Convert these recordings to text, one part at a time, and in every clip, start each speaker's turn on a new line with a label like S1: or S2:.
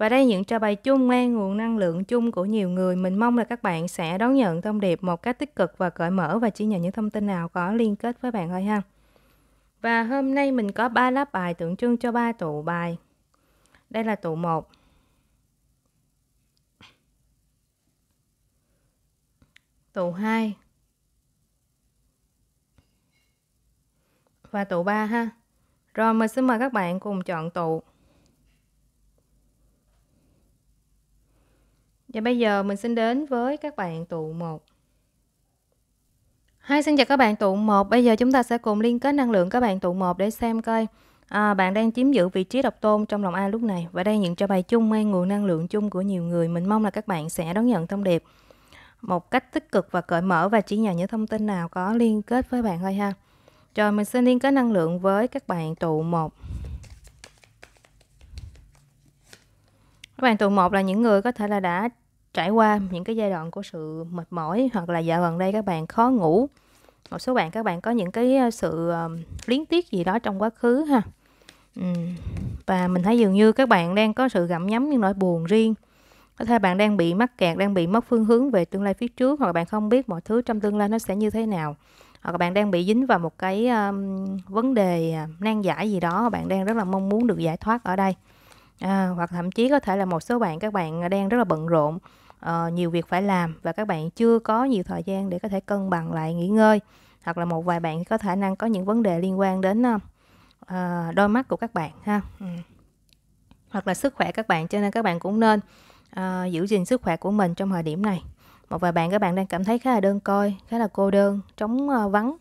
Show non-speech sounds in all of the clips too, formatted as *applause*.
S1: Và đây những trò bài chung mang nguồn năng lượng chung của nhiều người. Mình mong là các bạn sẽ đón nhận thông điệp một cách tích cực và cởi mở và chỉ nhận những thông tin nào có liên kết với bạn thôi ha. Và hôm nay mình có 3 lá bài tượng trưng cho 3 tụ bài. Đây là tụ 1. Tụ 2. Và tụ 3 ha. Rồi mình xin mời các bạn cùng chọn tụ. Và dạ, bây giờ mình xin đến với các bạn tụ 1. Hai xin chào các bạn tụ 1. Bây giờ chúng ta sẽ cùng liên kết năng lượng các bạn tụ 1 để xem coi à, bạn đang chiếm giữ vị trí độc tôn trong lòng ai lúc này và đang nhận cho bài chung mang nguồn năng lượng chung của nhiều người. Mình mong là các bạn sẽ đón nhận thông điệp một cách tích cực và cởi mở và chỉ nhận những thông tin nào có liên kết với bạn thôi ha. Rồi mình xin liên kết năng lượng với các bạn tụ 1. Các bạn tụ 1 là những người có thể là đã trải qua những cái giai đoạn của sự mệt mỏi hoặc là dạo gần đây các bạn khó ngủ một số bạn các bạn có những cái ờ, sự ờ, liên tiếc gì đó trong quá khứ ha ừ. và mình thấy dường như các bạn đang có sự gặm nhấm những nỗi buồn riêng có thể bạn đang bị mắc kẹt đang bị mất phương hướng về tương lai phía trước hoặc là bạn không biết mọi thứ trong tương lai nó sẽ như thế nào hoặc là bạn đang bị dính vào một cái um, vấn đề à, nan giải gì đó bạn đang rất là mong muốn được giải thoát ở đây à, hoặc thậm chí có thể là một số bạn các bạn ờ, đang rất là bận rộn uh, nhiều việc phải làm và các bạn chưa có nhiều thời gian để có thể cân bằng lại nghỉ ngơi hoặc là một vài bạn có khả năng có những vấn đề liên quan đến uh, đôi mắt của các bạn ha ừ. hoặc là sức khỏe các bạn cho nên các bạn cũng nên uh, giữ gìn sức khỏe của mình trong thời điểm này một vài bạn các bạn đang cảm thấy khá là đơn côi khá là cô đơn trống uh, vắng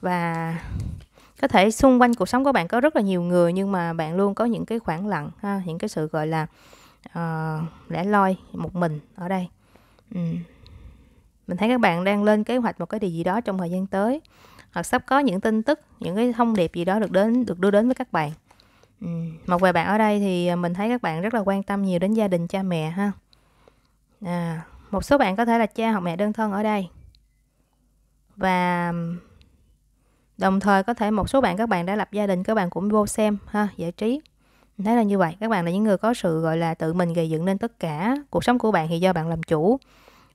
S1: và có thể xung quanh cuộc sống của bạn có rất là nhiều người nhưng mà bạn luôn có những cái khoảng lặng ha những cái sự gọi là uh, lẻ loi một mình ở đây ừ. mình thấy các bạn đang lên kế hoạch một cái điều gì đó trong thời gian tới hoặc sắp có những tin tức những cái thông điệp gì đó được đến được đưa đến với các bạn ừ. một vài bạn ở đây thì mình thấy các bạn rất là quan tâm nhiều đến gia đình cha mẹ ha à, một số bạn có thể là cha hoặc mẹ đơn thân ở đây và đồng thời có thể một số bạn các bạn đã lập gia đình các bạn cũng vô xem ha giải trí Thế là như vậy, các bạn là những người có sự gọi là tự mình gây dựng nên tất cả cuộc sống của bạn thì do bạn làm chủ.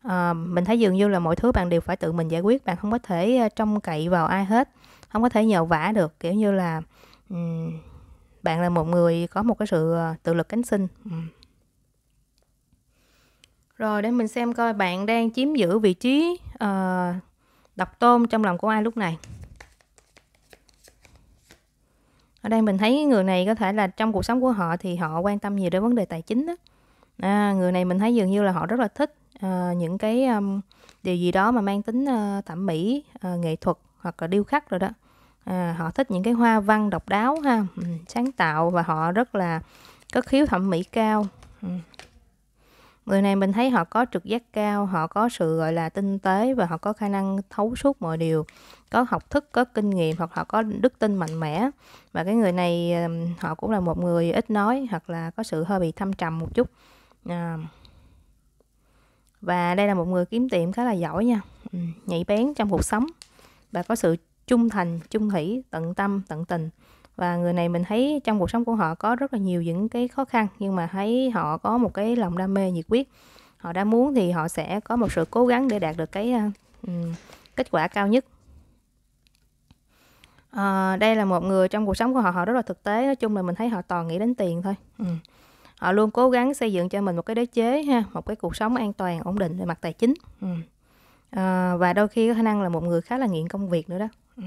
S1: À, mình thấy dường như là mọi thứ bạn đều phải tự mình giải quyết, bạn không có thể ờ, trông cậy vào ai hết, không có thể nhờ vả được, kiểu như là um, bạn là một người có một cái sự ờ, tự lực cánh sinh. Um. Rồi để mình xem coi bạn đang chiếm giữ vị trí uh, độc tôn trong lòng của ai lúc này ở đây mình thấy người này có thể là trong cuộc sống của họ thì họ quan tâm nhiều đến vấn đề tài chính đó à, người này mình thấy dường như là họ rất là thích à, những cái um, điều gì đó mà mang tính uh, thẩm mỹ uh, nghệ thuật hoặc là điêu khắc rồi đó à, họ thích những cái hoa văn độc đáo ha ừ, sáng tạo và họ rất là có khiếu thẩm mỹ cao ừ. người này mình thấy họ có trực giác cao họ có sự gọi là tinh tế và họ có khả năng thấu suốt mọi điều có học thức có kinh nghiệm hoặc họ có đức tin mạnh mẽ và cái người này họ cũng là một người ít nói hoặc là có sự hơi bị thâm trầm một chút à. và đây là một người kiếm tiệm khá là giỏi nha ừ, nhạy bén trong cuộc sống và có sự trung thành trung thủy tận tâm tận tình và người này mình thấy trong cuộc sống của họ có rất là nhiều những cái khó khăn nhưng mà thấy họ có một cái lòng đam mê nhiệt huyết họ đã muốn thì họ sẽ có một sự cố gắng để đạt được cái uh, kết quả cao nhất à, đây là một người trong cuộc sống của họ họ rất là thực tế nói chung là mình thấy họ toàn nghĩ đến tiền thôi ừ. họ luôn cố gắng xây dựng cho mình một cái đế chế ha một cái cuộc sống an toàn ổn định về mặt tài chính ừ. à, và đôi khi có khả năng là một người khá là nghiện công việc nữa đó ừ.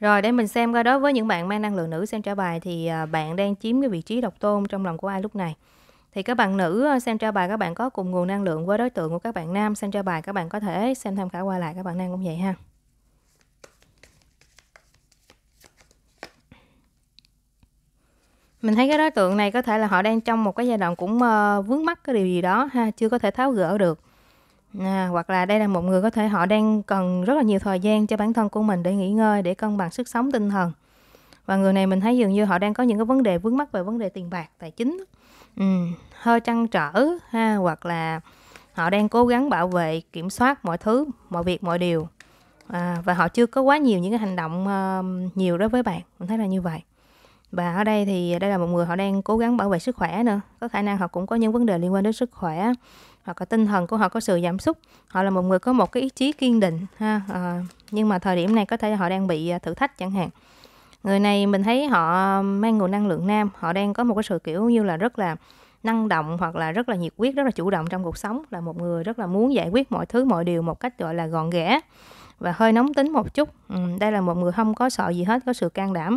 S1: Rồi để mình xem coi đối với những bạn mang năng lượng nữ xem trả bài thì à, bạn đang chiếm cái vị trí độc tôn trong lòng của ai lúc này. Thì các bạn nữ à, xem trả bài các bạn có cùng nguồn năng lượng với đối tượng của các bạn nam xem trả bài các bạn có thể xem tham khảo qua lại các bạn nam cũng vậy ha. mình thấy cái đối tượng này có thể là họ đang trong một cái giai đoạn cũng uh, vướng mắc cái điều gì đó ha chưa có thể tháo gỡ được à, hoặc là đây là một người có thể họ đang cần rất là nhiều thời gian cho bản thân của mình để nghỉ ngơi để cân bằng sức sống tinh thần và người này mình thấy dường như họ đang có những cái vấn đề vướng mắc về vấn đề tiền bạc tài chính ừ, hơi trăn trở ha hoặc là họ đang cố gắng bảo vệ kiểm soát mọi thứ mọi việc mọi điều à, và họ chưa có quá nhiều những cái hành động uh, nhiều đối với bạn mình thấy là như vậy và ở đây thì đây là một người họ đang cố gắng bảo vệ sức khỏe nữa có khả năng họ cũng có những vấn đề liên quan đến sức khỏe hoặc là tinh thần của họ có sự giảm sút họ là một người có một cái ý chí kiên định ha à, nhưng mà thời điểm này có thể họ đang bị ờ, thử thách chẳng hạn người này mình thấy họ mang nguồn năng lượng nam họ đang có một cái sự kiểu như là rất là năng động hoặc là rất là nhiệt huyết rất là chủ động trong cuộc sống là một người rất là muốn giải quyết mọi thứ mọi điều một cách gọi là gọn ghẽ và hơi nóng tính một chút ừ, đây là một người không có sợ gì hết có sự can đảm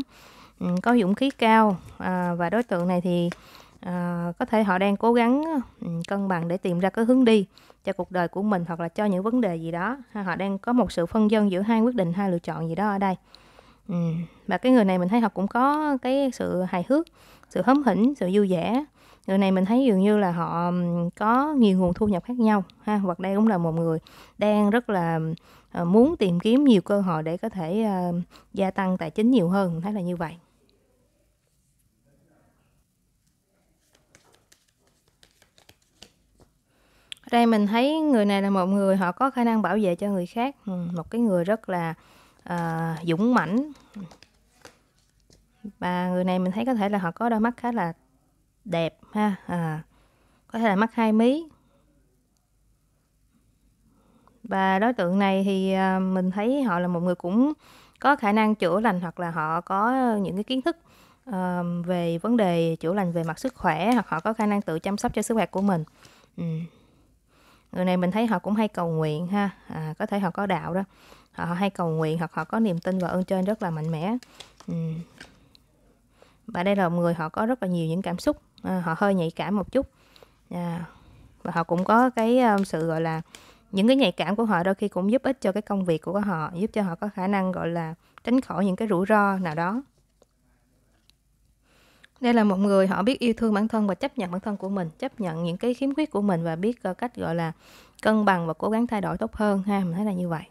S1: Ừ, có dũng khí cao à, và đối tượng này thì à, có thể họ đang cố gắng ừ, cân bằng để tìm ra cái hướng đi cho cuộc đời của mình hoặc là cho những vấn đề gì đó họ đang có một sự phân dân giữa hai quyết định hai lựa chọn gì đó ở đây ừ, và cái người này mình thấy họ cũng có cái sự hài hước sự hớm hỉnh sự vui vẻ người này mình thấy dường như là họ có nhiều nguồn thu nhập khác nhau ha hoặc đây cũng là một người đang rất là ờ, muốn tìm kiếm nhiều cơ hội để có thể ờ, gia tăng tài chính nhiều hơn thấy là như vậy đây mình thấy người này là một người họ có khả năng bảo vệ cho người khác ừ, một cái người rất là uh, dũng mãnh và người này mình thấy có thể là họ có đôi mắt khá là đẹp ha à, có thể là mắt hai mí và đối tượng này thì ờ, mình thấy họ là một người cũng có khả năng chữa lành hoặc là họ có những cái kiến thức uh, về vấn đề chữa lành về mặt sức khỏe hoặc họ có khả năng tự chăm sóc cho sức khỏe của mình ừ người này mình thấy họ cũng hay cầu nguyện ha à, có thể họ có đạo đó họ, hay cầu nguyện hoặc họ có niềm tin và ơn trên rất là mạnh mẽ ừ. và đây là một người họ có rất là nhiều những cảm xúc à, họ hơi nhạy cảm một chút à, và họ cũng có cái um, sự gọi là những cái nhạy cảm của họ đôi khi cũng giúp ích cho cái công việc của họ giúp cho họ có khả năng gọi là tránh khỏi những cái rủi ro nào đó đây là một người họ biết yêu thương bản thân và chấp nhận bản thân của mình chấp nhận những cái khiếm khuyết của mình và biết ờ, cách gọi là cân bằng và cố gắng thay đổi tốt hơn ha mình thấy là như vậy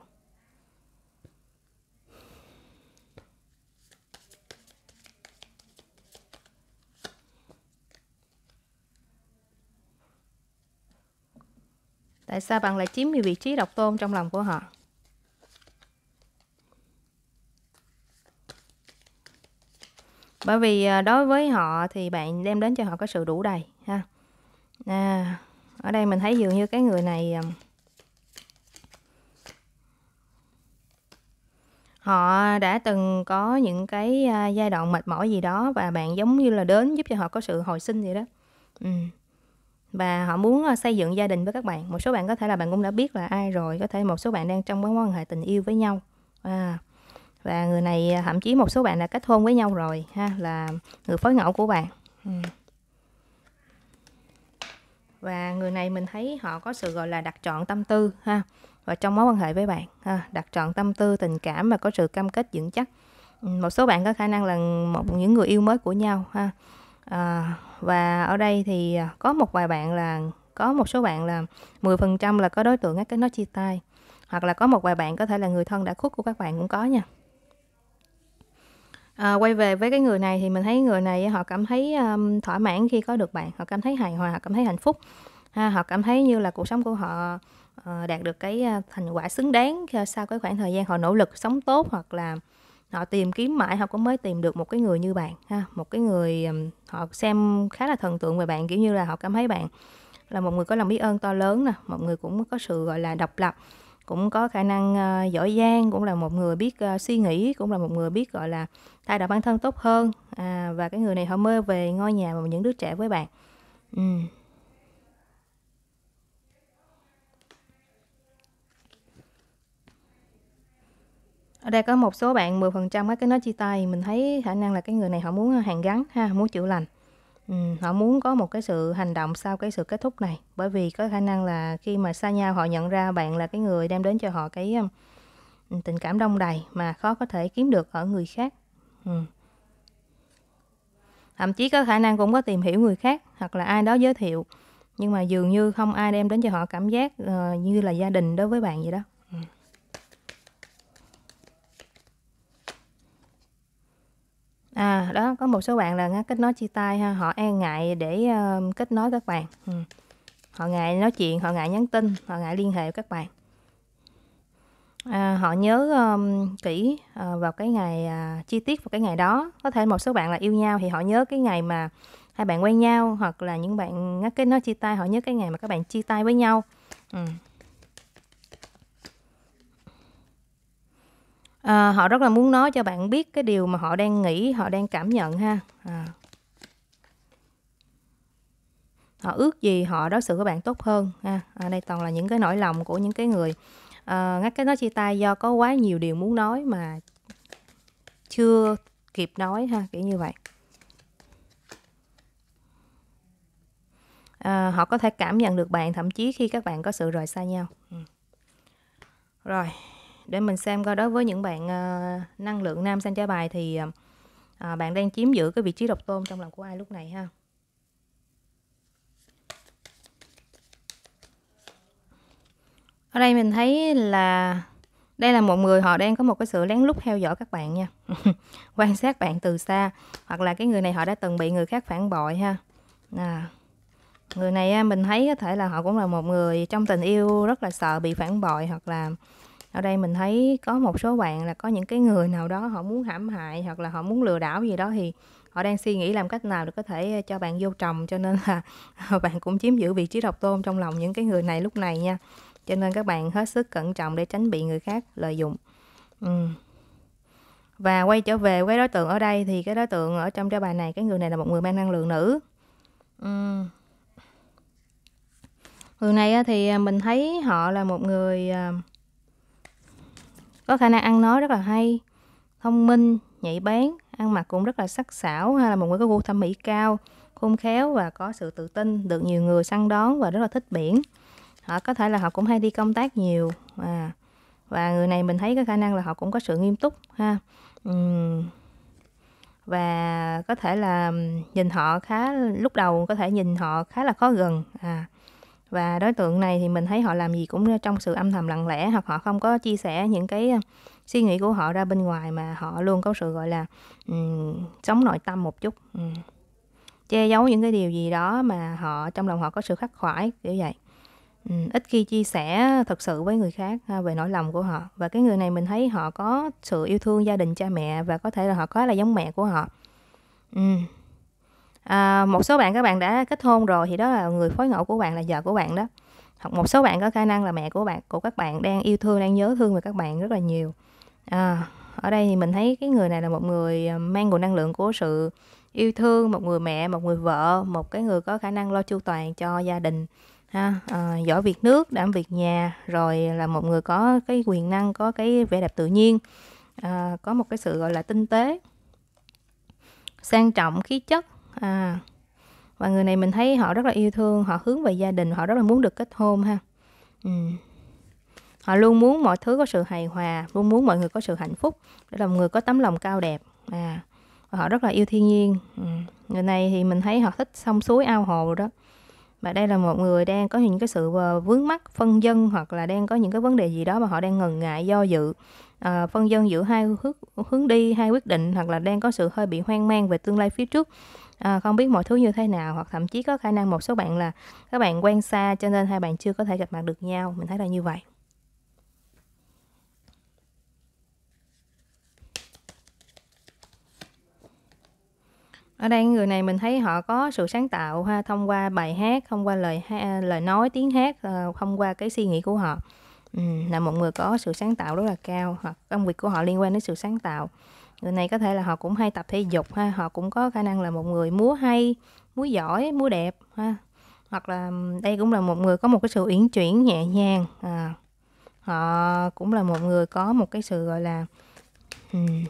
S1: tại sao bạn lại chiếm vị trí độc tôn trong lòng của họ bởi vì à, đối với họ thì bạn đem đến cho họ có sự đủ đầy ha à, ở đây mình thấy dường như cái người này à, họ đã từng có những cái à, giai đoạn mệt mỏi gì đó và bạn giống như là đến giúp cho họ có sự hồi sinh vậy đó ừ. và họ muốn xây dựng gia đình với các bạn một số bạn có thể là bạn cũng đã biết là ai rồi có thể một số bạn đang trong mối quan hệ tình yêu với nhau à, và người này à, thậm chí một số bạn đã kết hôn với nhau rồi ha là người phối ngẫu của bạn ừ. và người này mình thấy họ có sự gọi là đặt trọn tâm tư ha và trong mối quan hệ với bạn ha đặt trọn tâm tư tình cảm và có sự cam kết vững chắc ừ, một số bạn có khả năng là một những người yêu mới của nhau ha à, và ở đây thì à, có một vài bạn là có một số bạn là 10% là có đối tượng ngắt cái nối chia tay hoặc là có một vài bạn có thể là người thân đã khuất của các bạn cũng có nha À, quay về với cái người này thì mình thấy người này họ cảm thấy um, thỏa mãn khi có được bạn, họ cảm thấy hài hòa, họ cảm thấy hạnh phúc, ha, họ cảm thấy như là cuộc sống của họ uh, đạt được cái ờ, thành quả xứng đáng sau cái khoảng thời gian họ nỗ lực sống tốt hoặc là họ tìm kiếm mãi họ cũng mới tìm được một cái người như bạn, ha, một cái người um, họ xem khá là thần tượng về bạn kiểu như là họ cảm thấy bạn là một người có lòng biết ơn to lớn nè, một người cũng có sự gọi là độc lập cũng có khả năng ờ, giỏi giang cũng là một người biết ờ, suy nghĩ cũng là một người biết gọi là thay đổi bản thân tốt hơn à, và cái người này họ mơ về ngôi nhà và những đứa trẻ với bạn ừ. ở đây có một số bạn 10% phần trăm cái nói chia tay mình thấy khả năng là cái người này họ muốn ờ, hàn gắn ha muốn chữa lành Ừ, họ muốn có một cái sự hành động sau cái sự kết thúc này bởi vì có khả năng là khi mà xa nhau họ nhận ra bạn là cái người đem đến cho họ cái um, tình cảm đông đầy mà khó có thể kiếm được ở người khác ừ. thậm chí có khả năng cũng có tìm hiểu người khác hoặc là ai đó giới thiệu nhưng mà dường như không ai đem đến cho họ cảm giác ờ, như là gia đình đối với bạn vậy đó À, đó có một số bạn là kết nối chia tay ha, họ e ngại để uh, kết nối các bạn. Ừ. Họ ngại nói chuyện, họ ngại nhắn tin, họ ngại liên hệ với các bạn. À, họ nhớ um, kỹ uh, vào cái ngày uh, chi tiết vào cái ngày đó. Có thể một số bạn là yêu nhau thì họ nhớ cái ngày mà hai bạn quen nhau hoặc là những bạn ngắt kết nối chia tay họ nhớ cái ngày mà các bạn chia tay với nhau. Ừ. à, họ rất là muốn nói cho bạn biết cái điều mà họ đang nghĩ họ đang cảm nhận ha à. họ ước gì họ đối xử với bạn tốt hơn ha à, đây toàn là những cái nỗi lòng của những cái người à, ngắt cái nói chia tay do có quá nhiều điều muốn nói mà chưa kịp nói ha kiểu như vậy à, họ có thể cảm nhận được bạn thậm chí khi các bạn có sự rời xa nhau ừ. rồi để mình xem coi đối với những bạn à, năng lượng nam sang trái bài thì à, bạn đang chiếm giữ cái vị trí độc tôn trong lòng của ai lúc này ha ở đây mình thấy là đây là một người họ đang có một cái sự lén lút theo dõi các bạn nha *laughs* quan sát bạn từ xa hoặc là cái người này họ đã từng bị người khác phản bội ha à, người này mình thấy có thể là họ cũng là một người trong tình yêu rất là sợ bị phản bội hoặc là ở đây mình thấy có một số bạn là có những cái người nào đó họ muốn hãm hại hoặc là họ muốn lừa đảo gì đó thì họ đang suy nghĩ làm cách nào để có thể ờ, cho bạn vô chồng cho nên là *laughs* bạn cũng chiếm giữ vị trí độc tôn trong lòng những cái người này lúc này nha cho nên các bạn hết sức cẩn trọng để tránh bị người khác lợi dụng ừ. và quay trở về với đối tượng ở đây thì cái đối tượng ở trong cái bài này cái người này là một người mang năng lượng nữ ừ. người này thì à, mình thấy họ là một người à, có khả năng ăn nói rất là hay thông minh nhạy bén ăn mặc cũng rất là sắc sảo hay là một người có gu thẩm mỹ cao khôn khéo và có sự tự tin được nhiều người săn đón và rất là thích biển họ có thể là họ cũng hay đi công tác nhiều à và người này mình thấy cái khả năng là họ cũng có sự nghiêm túc ha uhm. và có thể là nhìn họ khá lúc đầu có thể nhìn họ khá là khó gần à và đối tượng này thì mình thấy họ làm gì cũng trong sự âm thầm lặng lẽ hoặc họ không có chia sẻ những cái ờ, suy nghĩ của họ ra bên ngoài mà họ luôn có sự gọi là um, sống nội tâm một chút um, che giấu những cái điều gì đó mà họ trong lòng họ có sự khắc khoải kiểu vậy um, ít khi chia sẻ thật sự với người khác ha, ờ, về nỗi lòng của họ và cái người này mình thấy họ có sự yêu thương gia đình cha mẹ và có thể là họ có là giống mẹ của họ um, à, một số bạn các bạn đã kết hôn rồi thì đó là người phối ngẫu của bạn là vợ của bạn đó hoặc một số bạn có khả năng là mẹ của bạn của các bạn đang yêu thương đang nhớ thương về các bạn rất là nhiều à, ở đây thì mình thấy cái người này là một người à, mang nguồn năng lượng của sự yêu thương một người mẹ một người vợ một cái người có khả năng lo chu toàn cho gia đình ha à, giỏi việc nước đảm việc nhà rồi là một người có cái quyền năng có cái vẻ đẹp tự nhiên à, có một cái sự gọi là tinh tế sang trọng khí chất à và người này mình thấy họ rất là yêu thương họ hướng về gia đình họ rất là muốn được kết hôn ha ừ. họ luôn muốn mọi thứ có sự hài hòa luôn muốn mọi người có sự hạnh phúc để lòng người có tấm lòng cao đẹp à và họ rất là yêu thiên nhiên ừ. người này thì mình thấy họ thích sông suối ao hồ rồi đó và đây là một người đang có những cái sự ờ, vướng mắc phân dân hoặc là đang có những cái vấn đề gì đó mà họ đang ngần ngại do dự à, phân dân giữa hai hướng, hướng đi hai quyết định hoặc là đang có sự hơi bị hoang mang về tương lai phía trước à, không biết mọi thứ như thế nào hoặc thậm chí có khả năng một số bạn là các bạn quen xa cho nên hai bạn chưa có thể gặp mặt được nhau mình thấy là như vậy ở đây người này mình thấy họ có sự sáng tạo ha thông qua bài hát thông qua lời à, lời nói tiếng hát ờ, thông qua cái suy nghĩ của họ ừ, là một người có sự sáng tạo rất là cao hoặc công việc của họ liên quan đến sự sáng tạo người này có thể là họ cũng hay tập thể dục ha họ cũng có khả năng là một người múa hay múa giỏi múa đẹp ha hoặc là đây cũng là một người có một cái sự uyển chuyển nhẹ nhàng à, họ cũng là một người có một cái sự gọi là um,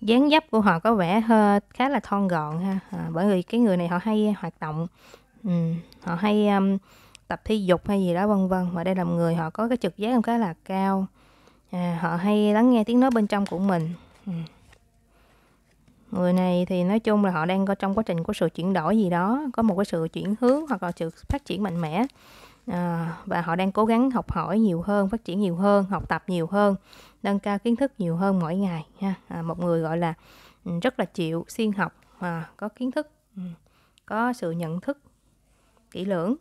S1: dáng dấp của họ có vẻ hơi khá là thon gọn ha à, bởi vì cái người này họ hay hoạt động um, họ hay um, tập thể dục hay gì đó vân vân và đây là một người họ có cái trực giác cũng khá là cao à, họ hay lắng nghe tiếng nói bên trong của mình Ừ. người này thì nói chung là họ đang có trong quá trình của sự chuyển đổi gì đó có một cái sự chuyển hướng hoặc là sự phát triển mạnh mẽ à, và họ đang cố gắng học hỏi nhiều hơn phát triển nhiều hơn học tập nhiều hơn nâng cao kiến thức nhiều hơn mỗi ngày ha à, một người gọi là ừ, rất là chịu siêng học à, có kiến thức ừ, có sự nhận thức kỹ lưỡng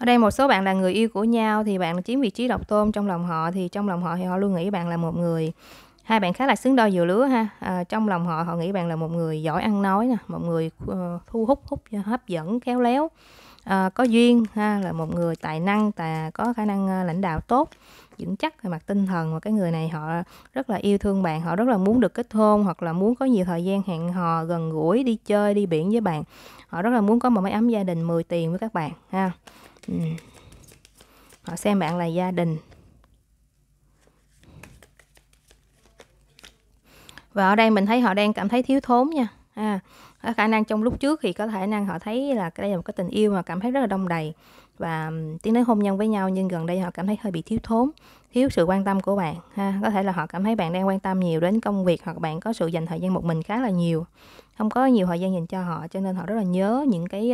S1: ở đây một số bạn là người yêu của nhau thì bạn chiếm vị trí độc tôn trong lòng họ thì trong lòng họ thì họ luôn nghĩ bạn là một người hai bạn khá là xứng đôi vừa lứa ha à, trong lòng họ họ nghĩ bạn là một người giỏi ăn nói nè một người ờ, thu hút hút hấp dẫn khéo léo à, có duyên ha là một người tài năng tà có khả năng ờ, lãnh đạo tốt vững chắc về mặt tinh thần và cái người này họ rất là yêu thương bạn họ rất là muốn được kết hôn hoặc là muốn có nhiều thời gian hẹn hò gần gũi đi chơi đi biển với bạn họ rất là muốn có một mái ấm gia đình 10 tiền với các bạn ha Ừ. họ xem bạn là gia đình và ở đây mình thấy họ đang cảm thấy thiếu thốn nha à, có khả năng trong lúc trước thì có thể năng họ thấy là đây là một cái tình yêu mà cảm thấy rất là đông đầy và tiến đến hôn nhân với nhau nhưng gần đây họ cảm thấy hơi bị thiếu thốn thiếu sự quan tâm của bạn ha có thể là họ cảm thấy bạn đang quan tâm nhiều đến công việc hoặc bạn có sự dành thời gian một mình khá là nhiều không có nhiều thời gian dành cho họ cho nên họ rất là nhớ những cái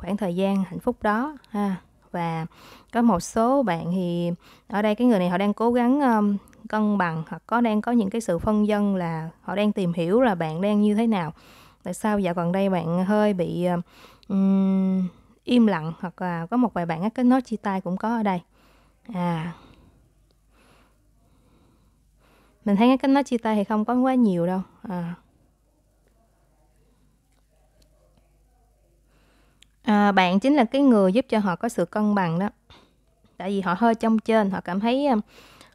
S1: khoảng thời gian hạnh phúc đó ha và có một số bạn thì ở đây cái người này họ đang cố gắng um, cân bằng hoặc có đang có những cái sự phân dân là họ đang tìm hiểu là bạn đang như thế nào tại sao dạo gần đây bạn hơi bị um, im lặng hoặc là có một vài bạn cái nốt chia tay cũng có ở đây à mình thấy cái nốt chia tay thì không có quá nhiều đâu à À, bạn chính là cái người giúp cho họ có sự cân bằng đó tại vì họ hơi trong trên họ cảm thấy à,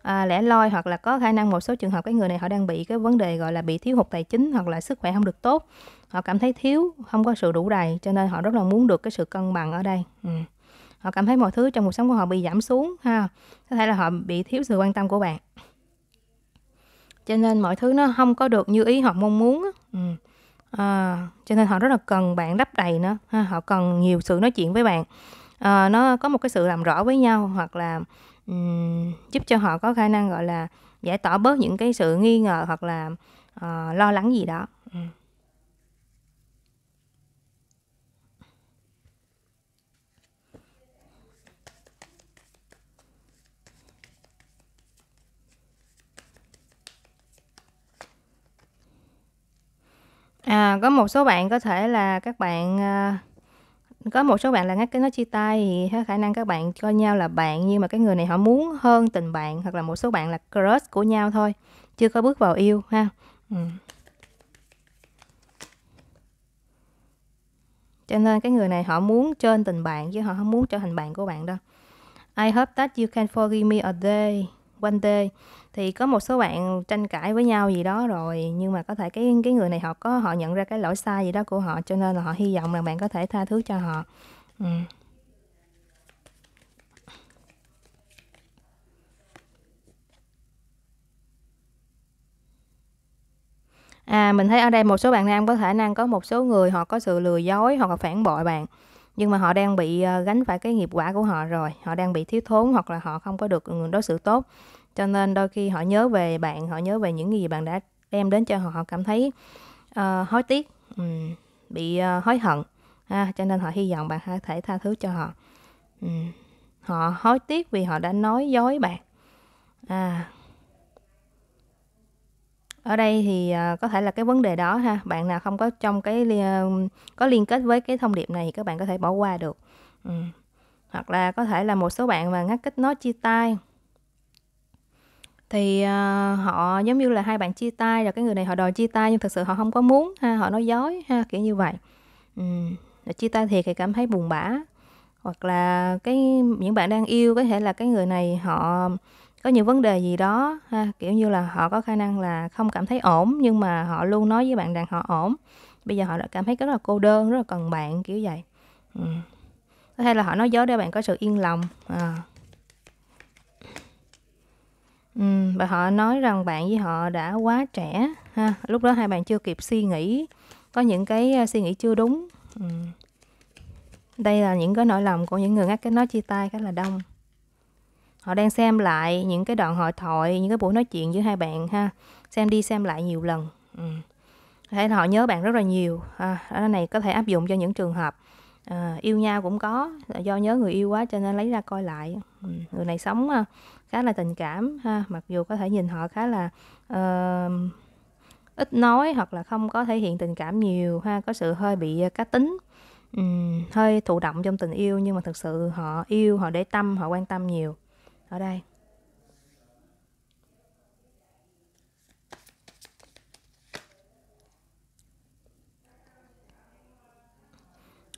S1: à, lẻ loi hoặc là có khả năng một số trường hợp cái người này họ đang bị cái vấn đề gọi là bị thiếu hụt tài chính hoặc là sức khỏe không được tốt họ cảm thấy thiếu không có sự đủ đầy cho nên họ rất là muốn được cái sự cân bằng ở đây ừ. họ cảm thấy mọi thứ trong cuộc sống của họ bị giảm xuống ha có thể là họ bị thiếu sự quan tâm của bạn cho nên mọi thứ nó không có được như ý họ mong muốn ừ à, cho nên họ rất là cần bạn đắp đầy nữa, ha, họ cần nhiều sự nói chuyện với bạn à, nó có một cái sự làm rõ với nhau hoặc là um, giúp cho họ có khả năng gọi là giải tỏa bớt những cái sự nghi ngờ hoặc là uh, lo lắng gì đó ừ. À, có một số bạn có thể là các bạn, à, có một số bạn là ngắt cái nói chia tay thì có khả năng các bạn coi nhau là bạn nhưng mà cái người này họ muốn hơn tình bạn hoặc là một số bạn là crush của nhau thôi chưa có bước vào yêu ha ừ. cho nên cái người này họ muốn trên tình bạn chứ họ không muốn trở thành bạn của bạn đâu I hope that you can forgive me a day one day thì có một số bạn tranh cãi với nhau gì đó rồi nhưng mà có thể cái cái người này họ có họ nhận ra cái lỗi sai gì đó của họ cho nên là họ hy vọng là bạn có thể tha thứ cho họ ừ. À, mình thấy ở đây một số bạn nam có khả năng có một số người họ có sự lừa dối hoặc là phản bội bạn nhưng mà họ đang bị ờ, gánh phải cái nghiệp quả của họ rồi họ đang bị thiếu thốn hoặc là họ không có được ừ, đối xử tốt cho nên đôi khi họ nhớ về bạn họ nhớ về những gì bạn đã đem đến cho họ họ cảm thấy uh, hối tiếc um, bị uh, hối hận ha cho nên họ hy vọng bạn có thể tha thứ cho họ um, họ hối tiếc vì họ đã nói dối bạn à ở đây thì uh, có thể là cái vấn đề đó ha bạn nào không có trong cái uh, có liên kết với cái thông điệp này thì các bạn có thể bỏ qua được ừ. hoặc là có thể là một số bạn mà ngắt kết nối chia tay thì ờ, họ giống như là hai bạn chia tay rồi cái người này họ đòi chia tay nhưng thật sự họ không có muốn ha họ nói dối ha kiểu như vậy ừ. chia tay thiệt thì cảm thấy buồn bã hoặc là cái những bạn đang yêu có thể là cái người này họ có nhiều vấn đề gì đó ha kiểu như là họ có khả năng là không cảm thấy ổn nhưng mà họ luôn nói với bạn rằng họ ổn bây giờ họ đã cảm thấy rất là cô đơn rất là cần bạn kiểu vậy ừ. có thể là họ nói dối để bạn có sự yên lòng à. Ừm, và họ nói rằng bạn với họ đã quá trẻ ha, lúc đó hai bạn chưa kịp suy nghĩ, có những cái, ờ, suy nghĩ chưa đúng. Ừm. Đây là những cái nỗi lòng của những người ngắt cái nói chia tay khá là đông. Họ đang xem lại những cái đoạn hội thoại, những cái buổi nói chuyện giữa hai bạn ha, xem đi xem lại nhiều lần. Ừm. Có thể là họ nhớ bạn rất là nhiều ha, cái này có thể áp dụng cho những trường hợp, ờ, yêu nhau cũng có, do nhớ người yêu quá cho nên lấy ra coi lại. Ừm, người này sống, a à, khá là tình cảm ha mặc dù có thể nhìn họ khá là uh, ít nói hoặc là không có thể hiện tình cảm nhiều ha có sự hơi bị ờ, cá tính um, hơi thụ động trong tình yêu nhưng mà thực sự họ yêu họ để tâm họ quan tâm nhiều ở đây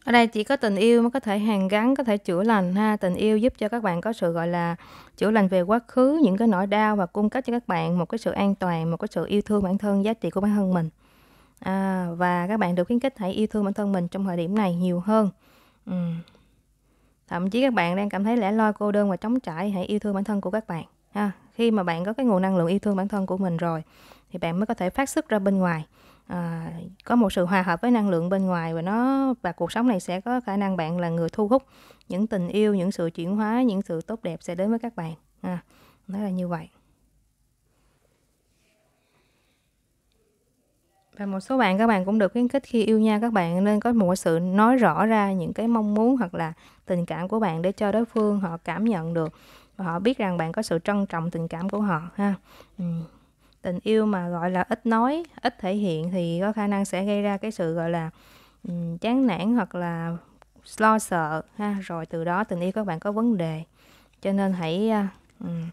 S1: ở đây chỉ có tình yêu mới có thể hàn gắn có thể chữa lành ha tình yêu giúp cho các bạn có sự gọi là chữa lành về quá khứ những cái nỗi đau và cung cấp cho các bạn một cái sự an toàn một cái sự yêu thương bản thân giá trị của bản thân mình à, và các bạn được khuyến khích hãy yêu thương bản thân mình trong thời điểm này nhiều hơn ừ. thậm chí các bạn đang cảm thấy lẻ loi cô đơn và trống trải hãy yêu thương bản thân của các bạn ha khi mà bạn có cái nguồn năng lượng yêu thương bản thân của mình rồi thì bạn mới có thể phát xuất ra bên ngoài à, có một sự hòa hợp với năng lượng bên ngoài và nó và cuộc sống này sẽ có khả năng bạn là người thu hút những tình yêu những sự chuyển hóa những sự tốt đẹp sẽ đến với các bạn à, nó là như vậy và một số bạn các bạn cũng được khuyến khích khi yêu nhau các bạn nên có một sự nói rõ ra những cái mong muốn hoặc là tình cảm của bạn để cho đối phương họ cảm nhận được và họ biết rằng bạn có sự trân trọng tình cảm của họ ha tình yêu mà gọi là ít nói ít thể hiện thì có khả năng sẽ gây ra cái sự gọi là um, chán nản hoặc là lo sợ ha rồi từ đó tình yêu các bạn có vấn đề cho nên hãy uh, um,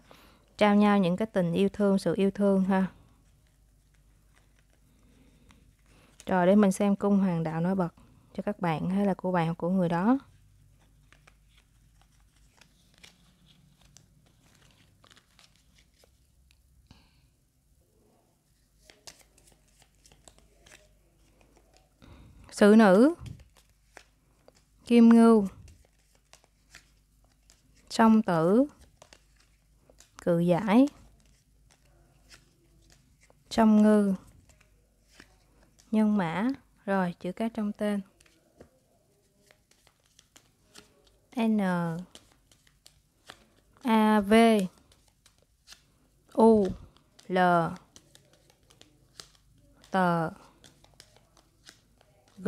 S1: trao nhau những cái tình yêu thương sự yêu thương ha rồi để mình xem cung hoàng đạo nổi bật cho các bạn hay là của bạn hoặc của người đó sử nữ Kim ngưu Song tử Cự giải Song ngư Nhân mã Rồi chữ cái trong tên N A V U L T G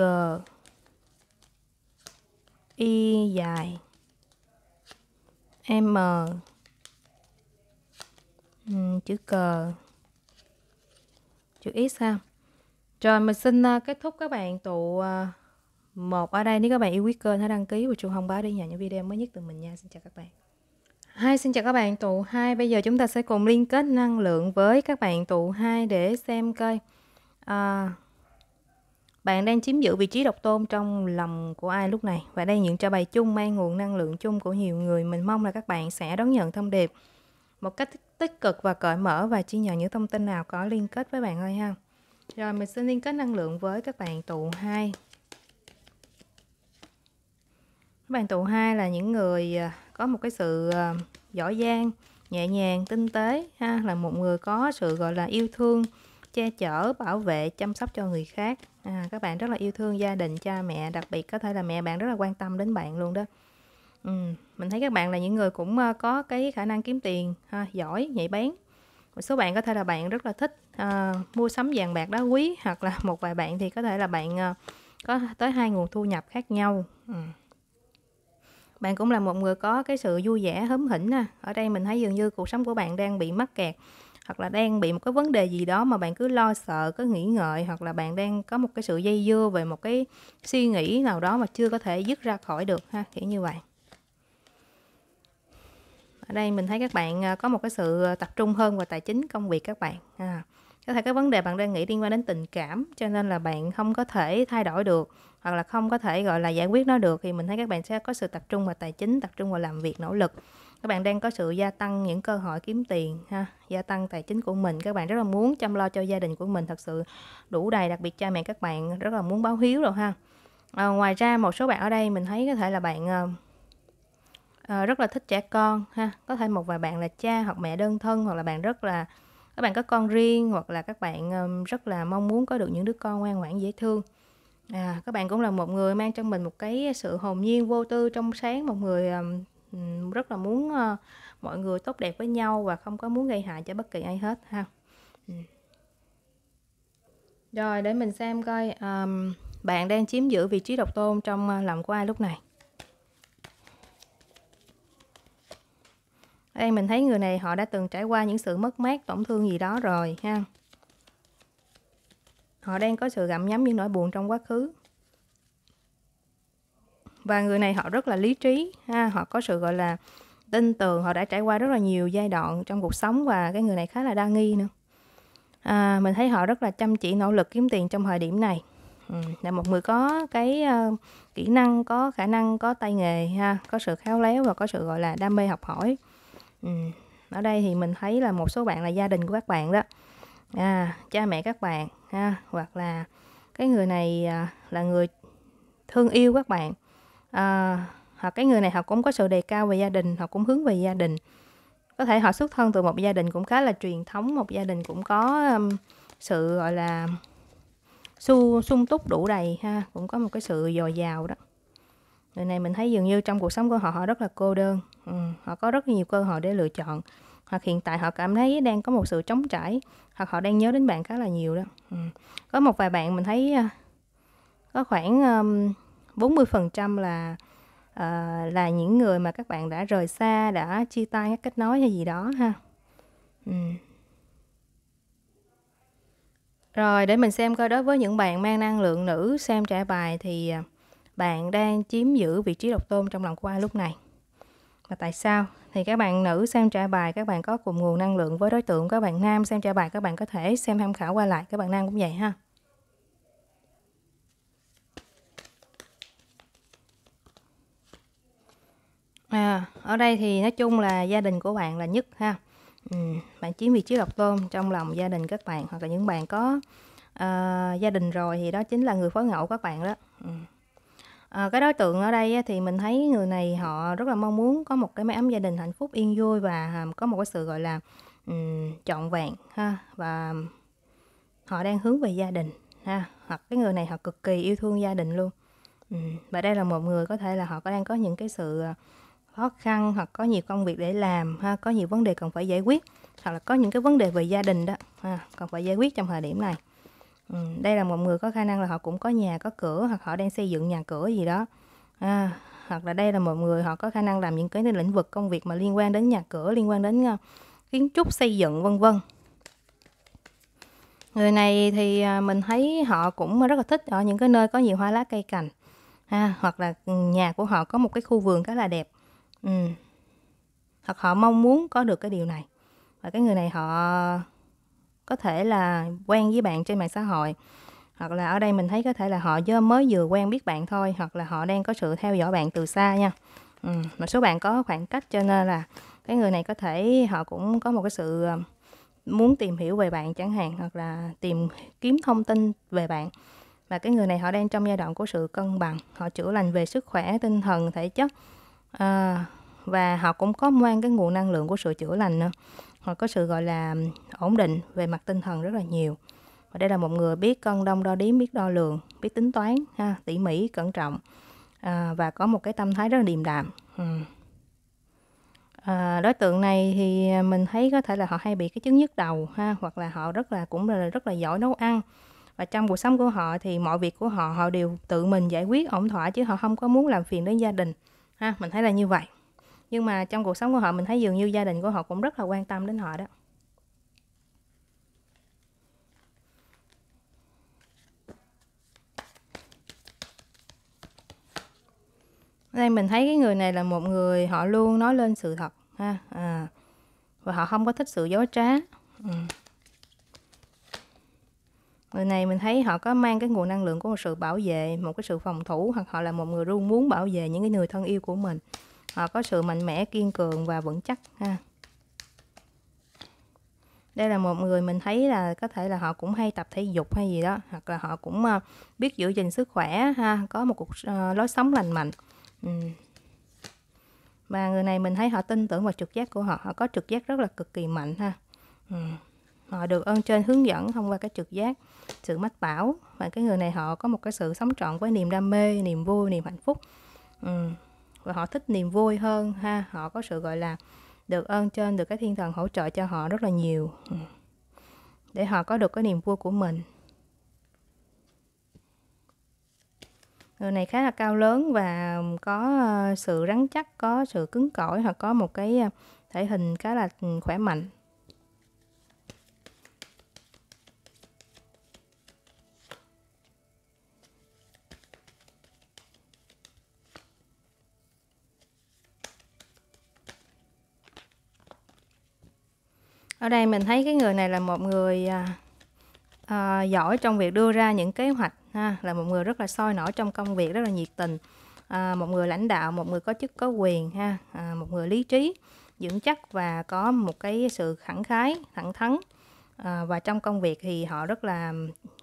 S1: Y dài M ừ, chữ cờ chữ X ha rồi mình xin ờ, kết thúc các bạn tụ ờ, một ở đây nếu các bạn yêu quý kênh hãy đăng ký và chuông thông báo để nhận những video mới nhất từ mình nha xin chào các bạn hai xin chào các bạn tụ hai bây giờ chúng ta sẽ cùng liên kết năng lượng với các bạn tụ hai để xem coi à, bạn đang chiếm giữ vị trí độc tôn trong lòng của ai lúc này? Và đây những trả bài chung mang nguồn năng lượng chung của nhiều người. Mình mong là các bạn sẽ đón nhận thông điệp một cách tích cực và cởi mở và chia nhỏ những thông tin nào có liên kết với bạn thôi ha. Rồi mình xin liên kết năng lượng với các bạn tụ 2. Các bạn tụ 2 là những người à, có một cái sự à, giỏi giang, nhẹ nhàng, tinh tế ha, là một người có sự gọi là yêu thương, che chở, bảo vệ, chăm sóc cho người khác à, các bạn rất là yêu thương gia đình cha mẹ đặc biệt có thể là mẹ bạn rất là quan tâm đến bạn luôn đó ừ, mình thấy các bạn là những người cũng ờ, có cái khả năng kiếm tiền ha, giỏi nhạy bén một số bạn có thể là bạn rất là thích à, mua sắm vàng bạc đá quý hoặc là một vài bạn thì có thể là bạn à, có tới hai nguồn thu nhập khác nhau ừ. bạn cũng là một người có cái sự vui vẻ hớm hỉnh à. ở đây mình thấy dường như cuộc sống của bạn đang bị mắc kẹt hoặc là đang bị một cái vấn đề gì đó mà bạn cứ lo sợ cứ nghĩ ngợi hoặc là bạn đang có một cái sự dây dưa về một cái suy nghĩ nào đó mà chưa có thể dứt ra khỏi được ha kiểu như vậy ở đây mình thấy các bạn à, có một cái sự à, tập trung hơn vào tài chính công việc các bạn à, có thể cái vấn đề bạn đang nghĩ liên quan đến tình cảm cho nên là bạn không có thể thay đổi được hoặc là không có thể gọi là giải quyết nó được thì mình thấy các bạn sẽ có sự tập trung vào tài chính tập trung vào làm việc nỗ lực các bạn đang có sự gia tăng những cơ hội kiếm tiền ha gia tăng tài chính của mình các bạn rất là muốn chăm lo cho gia đình của mình thật sự đủ đầy đặc biệt cha mẹ các bạn rất là muốn báo hiếu rồi ha à, ngoài ra một số bạn ở đây mình thấy có thể là bạn à, rất là thích trẻ con ha có thể một vài bạn là cha hoặc mẹ đơn thân hoặc là bạn rất là các bạn có con riêng hoặc là các bạn um, rất là mong muốn có được những đứa con ngoan ngoãn dễ thương à, các bạn cũng là một người mang trong mình một cái sự hồn nhiên vô tư trong sáng một người um, Ừ, rất là muốn ờ, mọi người tốt đẹp với nhau và không có muốn gây hại cho bất kỳ ai hết ha ừ. rồi để mình xem coi um, bạn đang chiếm giữ vị trí độc tôn trong ờ, lòng của ai lúc này đây mình thấy người này họ đã từng trải qua những sự mất mát tổn thương gì đó rồi ha họ đang có sự gặm nhấm những nỗi buồn trong quá khứ và người này họ rất là lý trí ha họ có sự gọi là tin tưởng họ đã trải qua rất là nhiều giai đoạn trong cuộc sống và cái người này khá là đa nghi nữa à, mình thấy họ rất là chăm chỉ nỗ lực kiếm tiền trong thời điểm này ừ, là một người có cái uh, kỹ năng có khả năng có tay nghề ha có sự khéo léo và có sự gọi là đam mê học hỏi ừ, ở đây thì mình thấy là một số bạn là gia đình của các bạn đó à, cha mẹ các bạn ha hoặc là cái người này à, là người thương yêu các bạn à, ờ, hoặc cái người này họ cũng có sự đề cao về gia đình họ cũng hướng về gia đình có thể họ xuất thân từ một gia đình cũng khá là truyền thống một gia đình cũng có um, sự gọi là su sung túc đủ đầy ha cũng có một cái sự dồi dào đó người này mình thấy dường như trong cuộc sống của họ họ rất là cô đơn ừ, họ có rất nhiều cơ hội để lựa chọn hoặc hiện tại họ cảm thấy đang có một sự trống trải hoặc họ đang nhớ đến bạn khá là nhiều đó ừ. có một vài bạn mình thấy à, có khoảng um, 40% là uh, là những người mà các bạn đã rời xa, đã chia tay các cách nói hay gì đó ha. Ừ. Rồi để mình xem coi đối với những bạn mang năng lượng nữ xem trả bài thì à, bạn đang chiếm giữ vị trí độc tôn trong lòng của ai lúc này. Và tại sao? Thì các bạn nữ xem trả bài các bạn có cùng nguồn năng lượng với đối tượng các bạn nam xem trả bài các bạn có thể xem tham khảo qua lại các bạn nam cũng vậy ha. À, ở đây thì nói chung là gia đình của bạn là nhất ha. Ừ, bạn chiếm vị trí độc tôn trong lòng gia đình các bạn hoặc là những bạn có uh, gia đình rồi thì đó chính là người phối ngẫu các bạn đó. Ừ. À, cái đối tượng ở đây thì mình thấy người này họ rất là mong muốn có một cái mái ấm gia đình hạnh phúc yên vui và có một cái sự gọi là um, trọn vẹn ha và họ đang hướng về gia đình ha hoặc cái người này họ cực kỳ yêu thương gia đình luôn um, và đây là một người có thể là họ có đang có những cái sự uh, khó khăn hoặc có nhiều công việc để làm ha có nhiều vấn đề cần phải giải quyết hoặc là có những cái vấn đề về gia đình đó ha, cần phải giải quyết trong thời điểm này ừ, đây là một người có khả năng là họ cũng có nhà có cửa hoặc họ đang xây dựng nhà cửa gì đó à, hoặc là đây là một người họ có khả năng làm những cái lĩnh vực công việc mà liên quan đến nhà cửa liên quan đến uh, kiến trúc xây dựng vân vân người này thì à, mình thấy họ cũng rất là thích ở những cái nơi có nhiều hoa lá cây cành ha, hoặc là nhà của họ có một cái khu vườn khá là đẹp Ừm. Hoặc họ mong muốn có được cái điều này, và cái người này họ có thể là quen với bạn trên mạng xã hội, hoặc là ở đây mình thấy có thể là họ do mới vừa quen biết bạn thôi, hoặc là họ đang có sự theo dõi bạn từ xa nha. Ừm, một số bạn có khoảng cách cho nên là cái người này có thể họ cũng có một cái sự, ờ, muốn tìm hiểu về bạn chẳng hạn, hoặc là tìm kiếm thông tin về bạn. Và cái người này họ đang trong giai đoạn của sự cân bằng, họ chữa lành về sức khỏe, tinh thần, thể chất. Ờ và họ cũng có mang cái nguồn năng lượng của sự chữa lành nữa họ có sự gọi là ổn định về mặt tinh thần rất là nhiều và đây là một người biết cân đông đo đếm biết đo lường biết tính toán ha tỉ mỉ cẩn trọng à, và có một cái tâm thái rất là điềm đạm ừ. à, đối tượng này thì mình thấy có thể là họ hay bị cái chứng nhức đầu ha hoặc là họ rất là cũng là rất là giỏi nấu ăn và trong cuộc sống của họ thì mọi việc của họ họ đều tự mình giải quyết ổn thỏa chứ họ không có muốn làm phiền đến gia đình ha mình thấy là như vậy nhưng mà trong cuộc sống của họ mình thấy dường như gia đình của họ cũng rất là quan tâm đến họ đó đây mình thấy cái người này là một người họ luôn nói lên sự thật ha à. và họ không có thích sự dối trá ừ. người này mình thấy họ có mang cái nguồn năng lượng của một sự bảo vệ một cái sự phòng thủ hoặc họ là một người luôn muốn bảo vệ những cái người thân yêu của mình họ ờ, có sự mạnh mẽ kiên cường và vững chắc ha đây là một người mình thấy là có thể là họ cũng hay tập thể dục hay gì đó hoặc là họ cũng ờ, biết giữ gìn sức khỏe ha có một cuộc ờ, lối sống lành mạnh ừ. và người này mình thấy họ tin tưởng vào trực giác của họ họ có trực giác rất là cực kỳ mạnh ha ừ. họ được ơn trên hướng dẫn thông qua cái trực giác sự mách bảo và cái người này họ có một cái sự sống trọn với niềm đam mê niềm vui niềm hạnh phúc ừ và họ thích niềm vui hơn ha họ có sự gọi là được ơn trên được cái thiên thần hỗ trợ cho họ rất là nhiều ừ. để họ có được cái niềm vui của mình người này khá là cao lớn và có ờ, sự rắn chắc có sự cứng cỏi hoặc có một cái ờ, thể hình khá là ừ, khỏe mạnh ở đây mình thấy cái người này là một người à, à, giỏi trong việc đưa ra những kế hoạch ha là một người rất là sôi nổi trong công việc rất là nhiệt tình à, một người lãnh đạo một người có chức có quyền ha à, một người lý trí vững chắc và có một cái sự khẳng khái thẳng thắn à, và trong công việc thì họ rất là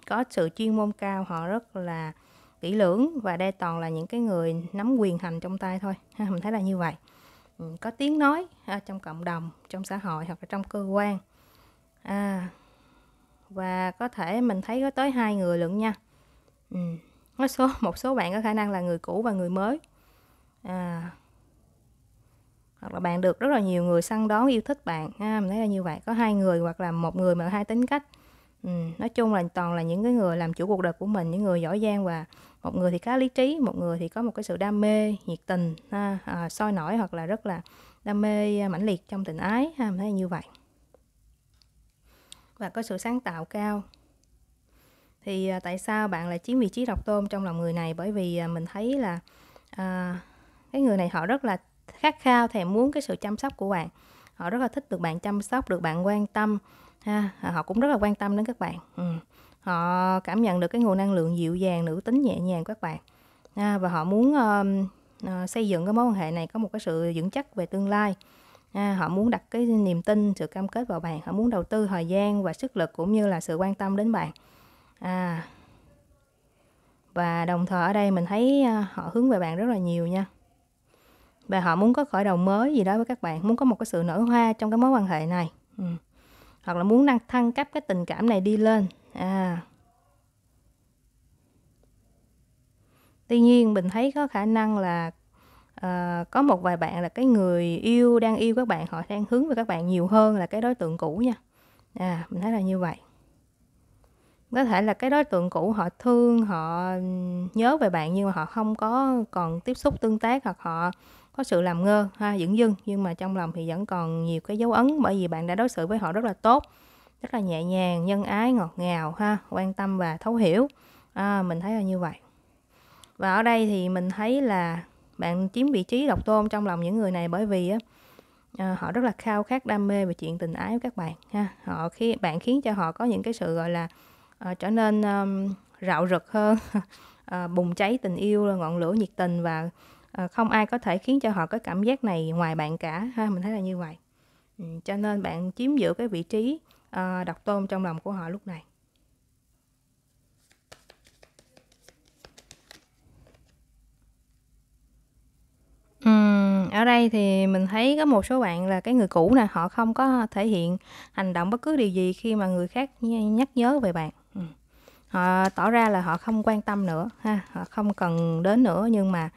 S1: có sự chuyên môn cao họ rất là kỹ lưỡng và đây toàn là những cái người nắm quyền hành trong tay thôi ha mình thấy là như vậy có tiếng nói à, trong cộng đồng trong xã hội hoặc là trong cơ quan à, và có thể mình thấy có tới hai người lận nha ừ. một số *laughs* một số bạn có khả năng là người cũ và người mới à, hoặc là bạn được rất là nhiều người săn đón yêu thích bạn à, mình thấy là như vậy có hai người hoặc là một người mà hai tính cách ừ. nói chung là toàn là những cái người làm chủ cuộc đời của mình những người giỏi giang và một người thì khá lý trí một người thì có một cái sự đam mê nhiệt tình ha, à, soi nổi hoặc là rất là đam mê à, mãnh liệt trong tình ái ha thấy như vậy và có sự sáng tạo cao thì à, tại sao bạn lại chiếm vị trí độc tôn trong lòng người này bởi vì à, mình thấy là à, cái người này họ rất là khát khao thèm muốn cái sự chăm sóc của bạn họ rất là thích được bạn chăm sóc được bạn quan tâm ha à, họ cũng rất là quan tâm đến các bạn ừ họ cảm nhận được cái nguồn năng lượng dịu dàng nữ tính nhẹ nhàng các bạn à, và họ muốn um, uh, xây dựng cái mối quan hệ này có một cái sự vững chắc về tương lai à, họ muốn đặt cái niềm tin sự cam kết vào bạn họ muốn đầu tư thời gian và sức lực cũng như là sự quan tâm đến bạn à và đồng thời ở đây mình thấy ờ, họ hướng về bạn rất là nhiều nha và họ muốn có khởi đầu mới gì đó với các bạn muốn có một cái sự nở hoa trong cái mối quan hệ này ừ. hoặc là muốn nâng thăng cấp cái tình cảm này đi lên à tuy nhiên mình thấy có khả năng là uh, có một vài bạn là cái người yêu đang yêu các bạn họ đang hướng về các bạn nhiều hơn là cái đối tượng cũ nha à mình thấy là như vậy có thể là cái đối tượng cũ họ thương họ nhớ về bạn nhưng mà họ không có còn tiếp xúc tương tác hoặc họ có sự làm ngơ ha dửng dưng nhưng mà trong lòng thì vẫn còn nhiều cái dấu ấn bởi vì bạn đã đối xử với họ rất là tốt rất là nhẹ nhàng nhân ái ngọt ngào ha quan tâm và thấu hiểu à, mình thấy là như vậy và ở đây thì mình thấy là bạn chiếm vị trí độc tôn trong lòng những người này bởi vì á, à, họ rất là khao khát đam mê về chuyện tình ái của các bạn ha họ khi bạn khiến cho họ có những cái sự gọi là à, trở nên um, rạo rực hơn *laughs* à, bùng cháy tình yêu ngọn lửa nhiệt tình và à, không ai có thể khiến cho họ có cảm giác này ngoài bạn cả ha mình thấy là như vậy ừ, cho nên bạn chiếm giữ cái vị trí à, ờ, độc tôn trong lòng của họ lúc này ở đây thì mình thấy có một số bạn là cái người cũ nè họ không có thể hiện hành động bất cứ điều gì khi mà người khác nhắc nhớ về bạn họ tỏ ra là họ không quan tâm nữa ha họ không cần đến nữa nhưng mà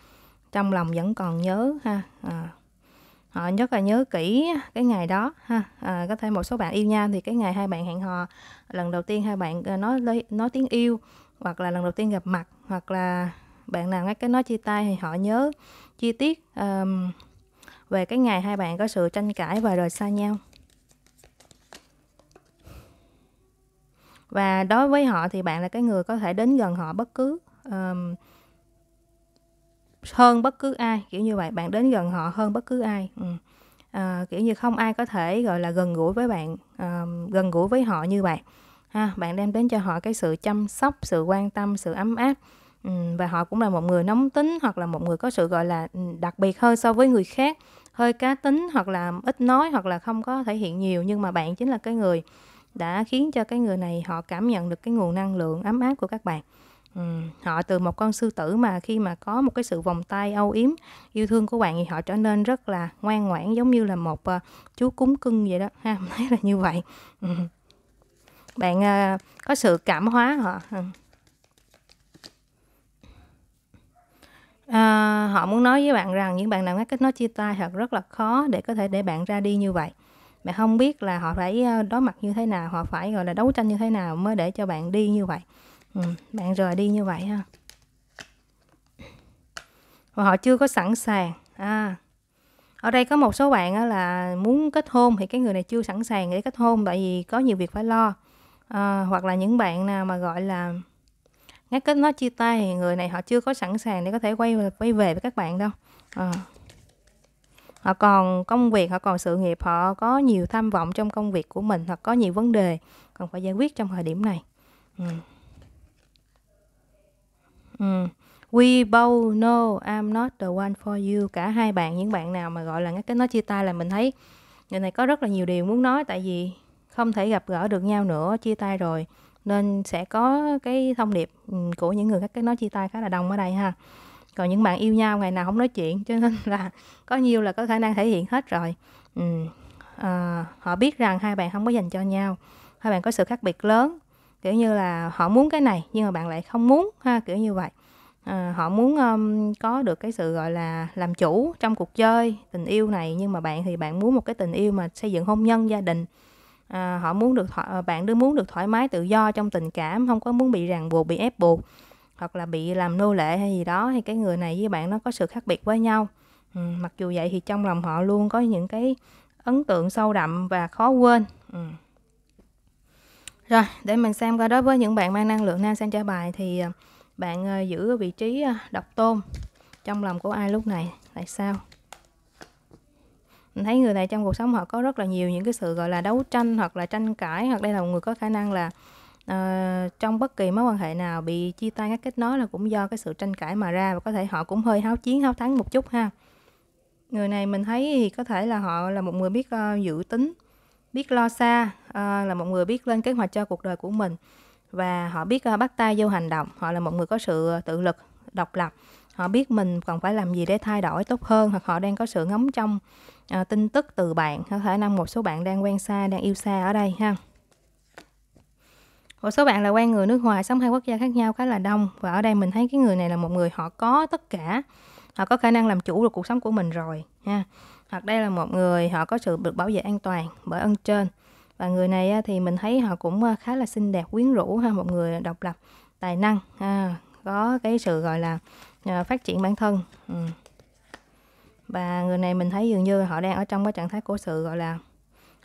S1: trong lòng vẫn còn nhớ ha ờ à, rất là nhớ kỹ cái ngày đó ha à, có thể một số bạn yêu nhau thì cái ngày hai bạn hẹn hò lần đầu tiên hai bạn ờ, nói nói tiếng yêu hoặc là lần đầu tiên gặp mặt hoặc là bạn nào nghe cái nói chia tay thì họ nhớ chi tiết um, về cái ngày hai bạn có sự tranh cãi và rời xa nhau và đối với họ thì bạn là cái người có thể đến gần họ bất cứ um, hơn bất cứ ai kiểu như vậy bạn đến gần họ hơn bất cứ ai ừ. à, kiểu như không ai có thể gọi là gần gũi với bạn à, gần gũi với họ như vậy ha bạn đem đến cho họ cái sự chăm sóc sự quan tâm sự ấm áp ừ, và họ cũng là một người nóng tính hoặc là một người có sự gọi là ừ, đặc biệt hơn so với người khác hơi cá tính hoặc là ít nói hoặc là không có thể hiện nhiều nhưng mà bạn chính là cái người đã khiến cho cái người này họ cảm nhận được cái nguồn năng lượng ấm áp của các bạn Ừ, họ từ một con sư tử mà khi mà có một cái sự vòng tay âu yếm yêu thương của bạn thì họ trở nên rất là ngoan ngoãn giống như là một uh, chú cúng cưng vậy đó *laughs* ha mình thấy là như vậy ừ. bạn uh, có sự cảm hóa họ à, họ muốn nói với bạn rằng những bạn nào ngắt kết nối chia tay thật rất là khó để có thể để bạn ra đi như vậy bạn không biết là họ phải đối mặt như thế nào họ phải gọi là đấu tranh như thế nào mới để cho bạn đi như vậy Ừ, bạn rời đi như vậy ha và họ chưa có sẵn sàng à ở đây có một số bạn là muốn kết hôn thì cái người này chưa sẵn sàng để kết hôn tại vì có nhiều việc phải lo à, hoặc là những bạn nào mà gọi là ngắt kết nó chia tay thì người này họ chưa có sẵn sàng để có thể quay quay về với các bạn đâu à. họ còn công việc họ còn sự nghiệp họ có nhiều tham vọng trong công việc của mình hoặc có nhiều vấn đề cần phải giải quyết trong thời điểm này ừ. Ừ. We both know I'm not the one for you. Cả hai bạn, những bạn nào mà gọi là cái nó chia tay là mình thấy người này có rất là nhiều điều muốn nói tại vì không thể gặp gỡ được nhau nữa, chia tay rồi nên sẽ có cái thông điệp ừ, của những người các cái nói chia tay khá là đông ở đây ha còn những bạn yêu nhau ngày nào không nói chuyện cho nên là có nhiều là có khả năng thể hiện hết rồi ừ. à, họ biết rằng hai bạn không có dành cho nhau hai bạn có sự khác biệt lớn kiểu như là họ muốn cái này nhưng mà bạn lại không muốn ha kiểu như vậy à, họ muốn um, có được cái sự gọi là làm chủ trong cuộc chơi tình yêu này nhưng mà bạn thì bạn muốn một cái tình yêu mà xây dựng hôn nhân gia đình à, họ muốn được thoải, ờ, bạn đứa muốn được thoải mái tự do trong tình cảm không có muốn bị ràng buộc bị ép buộc hoặc là bị làm nô lệ hay gì đó thì cái người này với bạn nó có sự khác biệt với nhau ừ, mặc dù vậy thì trong lòng họ luôn có những cái ấn tượng sâu đậm và khó quên ừ. Rồi, để mình xem coi đối với những bạn mang năng lượng nam sang trả bài thì à, bạn à, giữ vị trí à, độc tôn trong lòng của ai lúc này, tại sao? Mình thấy người này trong cuộc sống họ có rất là nhiều những cái sự gọi là đấu tranh hoặc là tranh cãi hoặc đây là một người có khả năng là uh, trong bất kỳ mối quan hệ nào bị chia tay các kết nối là cũng do cái sự tranh cãi mà ra và có thể họ cũng hơi háo chiến háo thắng một chút ha người này mình thấy thì có thể là họ là một người biết uh, dự tính biết lo xa à, là một người biết lên kế hoạch cho cuộc đời của mình và họ biết à, bắt tay vô hành động họ là một người có sự tự lực độc lập họ biết mình còn phải làm gì để thay đổi tốt hơn hoặc họ đang có sự ngóng trong à, tin tức từ bạn có thể năng một số bạn đang quen xa đang yêu xa ở đây ha một số bạn là quen người nước ngoài sống hai quốc gia khác nhau khá là đông và ở đây mình thấy cái người này là một người họ có tất cả họ có khả năng làm chủ được cuộc sống của mình rồi ha hoặc đây là một người họ có sự được bảo vệ an toàn bởi ân trên và người này thì mình thấy họ cũng khá là xinh đẹp quyến rũ ha một người độc lập tài năng ha, có cái sự gọi là ờ, phát triển bản thân ừ. và người này mình thấy dường như họ đang ở trong cái trạng thái của sự gọi là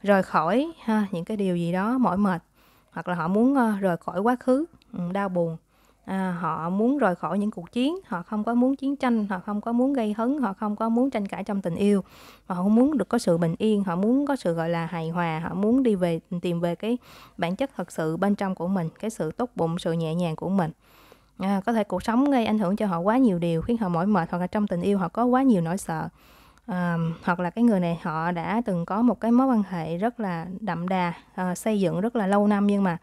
S1: rời khỏi ha những cái điều gì đó mỏi mệt hoặc là họ muốn rời khỏi quá khứ ừ, đau buồn à, họ muốn rời khỏi những cuộc chiến họ không có muốn chiến tranh họ không có muốn gây hấn họ không có muốn tranh cãi trong tình yêu họ không muốn được có sự bình yên họ muốn có sự gọi là hài hòa họ muốn đi về tìm về cái bản chất thật sự bên trong của mình cái sự tốt bụng sự nhẹ nhàng của mình à, có thể cuộc sống gây ảnh hưởng cho họ quá nhiều điều khiến họ mỏi mệt hoặc là trong tình yêu họ có quá nhiều nỗi sợ à, hoặc là cái người này họ đã từng có một cái mối quan hệ rất là đậm đà à, xây dựng rất là lâu năm nhưng mà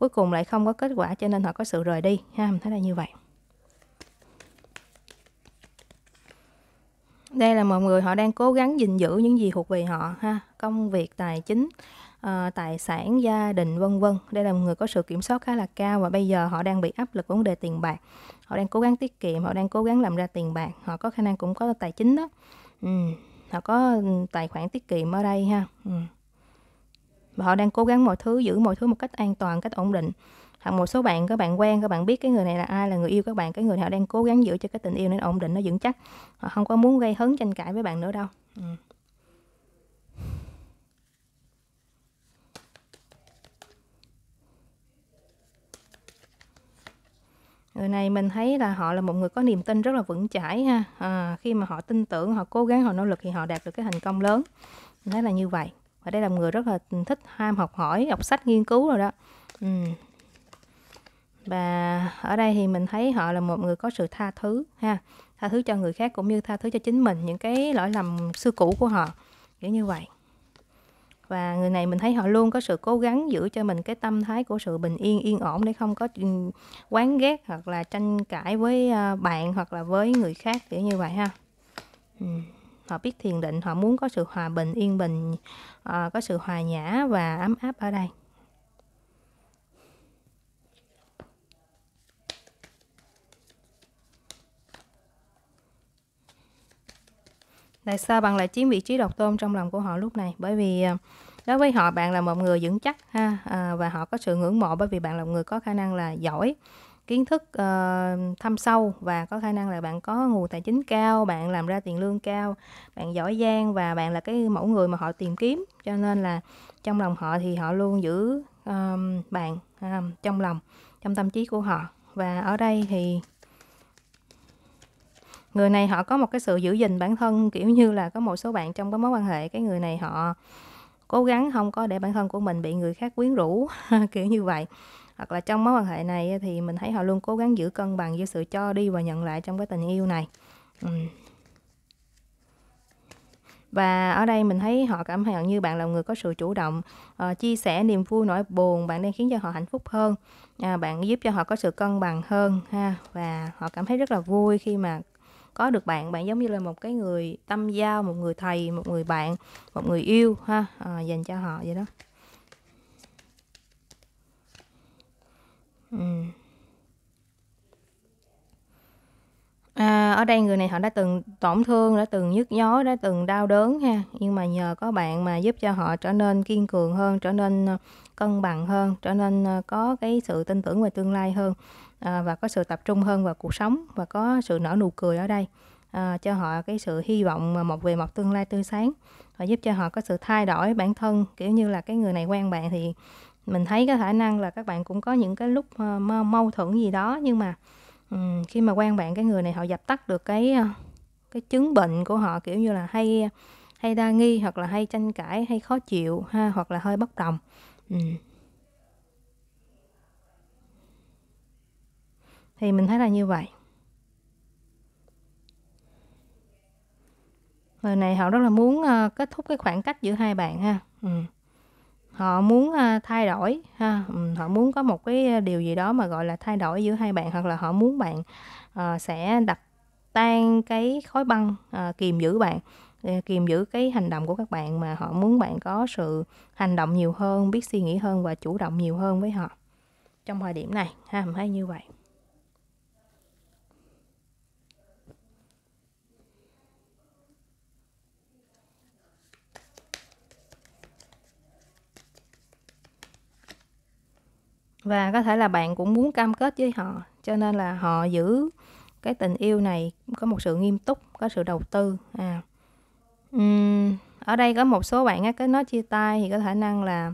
S1: cuối cùng lại không có kết quả cho nên họ có sự rời đi ha mình thấy là như vậy đây là một người họ đang cố gắng gìn giữ những gì thuộc về họ ha công việc tài chính uh, tài sản gia đình vân vân đây là một người có sự kiểm soát khá là cao và bây giờ họ đang bị áp lực vấn đề tiền bạc họ đang cố gắng tiết kiệm họ đang cố gắng làm ra tiền bạc họ có khả năng cũng có tài chính đó ừ. họ có ừ, tài khoản tiết kiệm ở đây ha ừ và họ đang cố gắng mọi thứ giữ mọi thứ một cách an toàn cách ổn định hoặc một số bạn các bạn quen các bạn biết cái người này là ai là người yêu các bạn cái người họ đang cố gắng giữ cho cái tình yêu nên ổn định nó vững chắc họ không có muốn gây hấn tranh cãi với bạn nữa đâu ừ. người này mình thấy là họ là một người có niềm tin rất là vững chãi ha à, khi mà họ tin tưởng họ cố gắng họ nỗ lực thì họ đạt được cái thành công lớn mình thấy là như vậy và đây là người rất là thích ham học hỏi đọc sách nghiên cứu rồi đó ừ. và ở đây thì mình thấy họ là một người có sự tha thứ ha tha thứ cho người khác cũng như tha thứ cho chính mình những cái lỗi lầm xưa cũ của họ kiểu như vậy và người này mình thấy họ luôn có sự cố gắng giữ cho mình cái tâm thái của sự bình yên yên ổn để không có ừ, quán ghét hoặc là tranh cãi với ờ, bạn hoặc là với người khác kiểu như vậy ha ừ họ biết thiền định họ muốn có sự hòa bình yên bình à, có sự hòa nhã và ấm áp ở đây tại sao bạn lại chiếm vị trí độc tôn trong lòng của họ lúc này bởi vì ờ, đối với họ bạn là một người vững chắc ha ờ, và họ có sự ngưỡng mộ bởi vì bạn là một người có khả năng là giỏi kiến thức uh, thâm sâu và có khả năng là bạn có nguồn tài chính cao bạn làm ra tiền lương cao bạn giỏi giang và bạn là cái mẫu người mà họ tìm kiếm cho nên là trong lòng họ thì họ luôn giữ um, bạn um, trong lòng trong tâm trí của họ và ở đây thì người này họ có một cái sự giữ gìn bản thân kiểu như là có một số bạn trong cái mối quan hệ cái người này họ cố gắng không có để bản thân của mình bị người khác quyến rũ *laughs* kiểu như vậy hoặc là trong mối quan hệ này thì mình thấy họ luôn cố gắng giữ cân bằng giữa sự cho đi và nhận lại trong cái tình yêu này ừ. và ở đây mình thấy họ cảm nhận như bạn là người có sự chủ động uh, chia sẻ niềm vui nỗi buồn bạn đang khiến cho họ hạnh phúc hơn à, bạn giúp cho họ có sự cân bằng hơn ha và họ cảm thấy rất là vui khi mà có được bạn bạn giống như là một cái người tâm giao một người thầy một người bạn một người yêu ha à, dành cho họ vậy đó Ừ. À, ở đây người này họ đã từng tổn thương, đã từng nhức nhối, đã từng đau đớn ha. Nhưng mà nhờ có bạn mà giúp cho họ trở nên kiên cường hơn, trở nên ờ, cân bằng hơn, trở nên ờ, có cái sự tin tưởng về tương lai hơn à, và có sự tập trung hơn vào cuộc sống và có sự nở nụ cười ở đây à, cho họ cái sự hy vọng mà một về một tương lai tươi sáng và giúp cho họ có sự thay đổi bản thân kiểu như là cái người này quen bạn thì mình thấy có khả năng là các bạn cũng có những cái lúc ờ, mâu thuẫn gì đó nhưng mà khi mà quen bạn cái người này họ dập tắt được cái ờ, cái chứng bệnh của họ kiểu như là hay ờ, hay đa nghi hoặc là hay tranh cãi hay khó chịu ha hoặc là hơi bất đồng thì mình thấy là như vậy người này họ rất là muốn kết thúc cái khoảng cách giữa hai bạn ha ừ họ muốn à, thay đổi ha họ muốn có một cái à, điều gì đó mà gọi là thay đổi giữa hai bạn hoặc là họ muốn bạn ờ, sẽ đập tan cái khối băng ờ, kìm giữ bạn ờ, kìm giữ cái hành động của các bạn mà họ muốn bạn có sự hành động nhiều hơn biết suy nghĩ hơn và chủ động nhiều hơn với họ trong thời điểm này ha mình thấy như vậy và có thể là bạn cũng muốn cam kết với họ cho nên là họ giữ cái tình yêu này có một sự nghiêm túc có sự đầu tư à uhm, ở đây có một số bạn á cái nói chia tay thì có khả năng là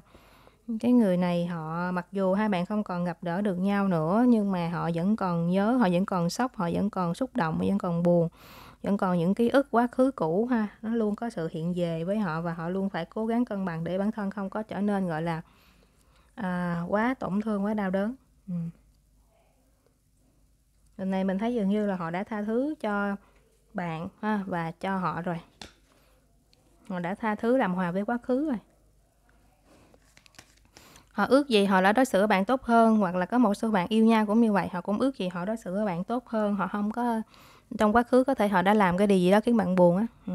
S1: cái người này họ mặc dù hai bạn không còn gặp đỡ được nhau nữa nhưng mà họ vẫn còn nhớ họ vẫn còn sốc họ vẫn còn xúc động họ vẫn còn buồn vẫn còn những ký ức quá khứ cũ ha nó luôn có sự hiện về với họ và họ luôn phải cố gắng cân bằng để bản thân không có trở nên gọi là à, quá tổn thương quá đau đớn ừ. lần này mình thấy dường như là họ đã tha thứ cho bạn ha, và cho họ rồi họ đã tha thứ làm hòa với quá khứ rồi họ ước gì họ đã đối xử với bạn tốt hơn hoặc là có một số bạn yêu nhau cũng như vậy họ cũng ước gì họ đối xử với bạn tốt hơn họ không có trong quá khứ có thể họ đã làm cái điều gì đó khiến bạn buồn á ừ.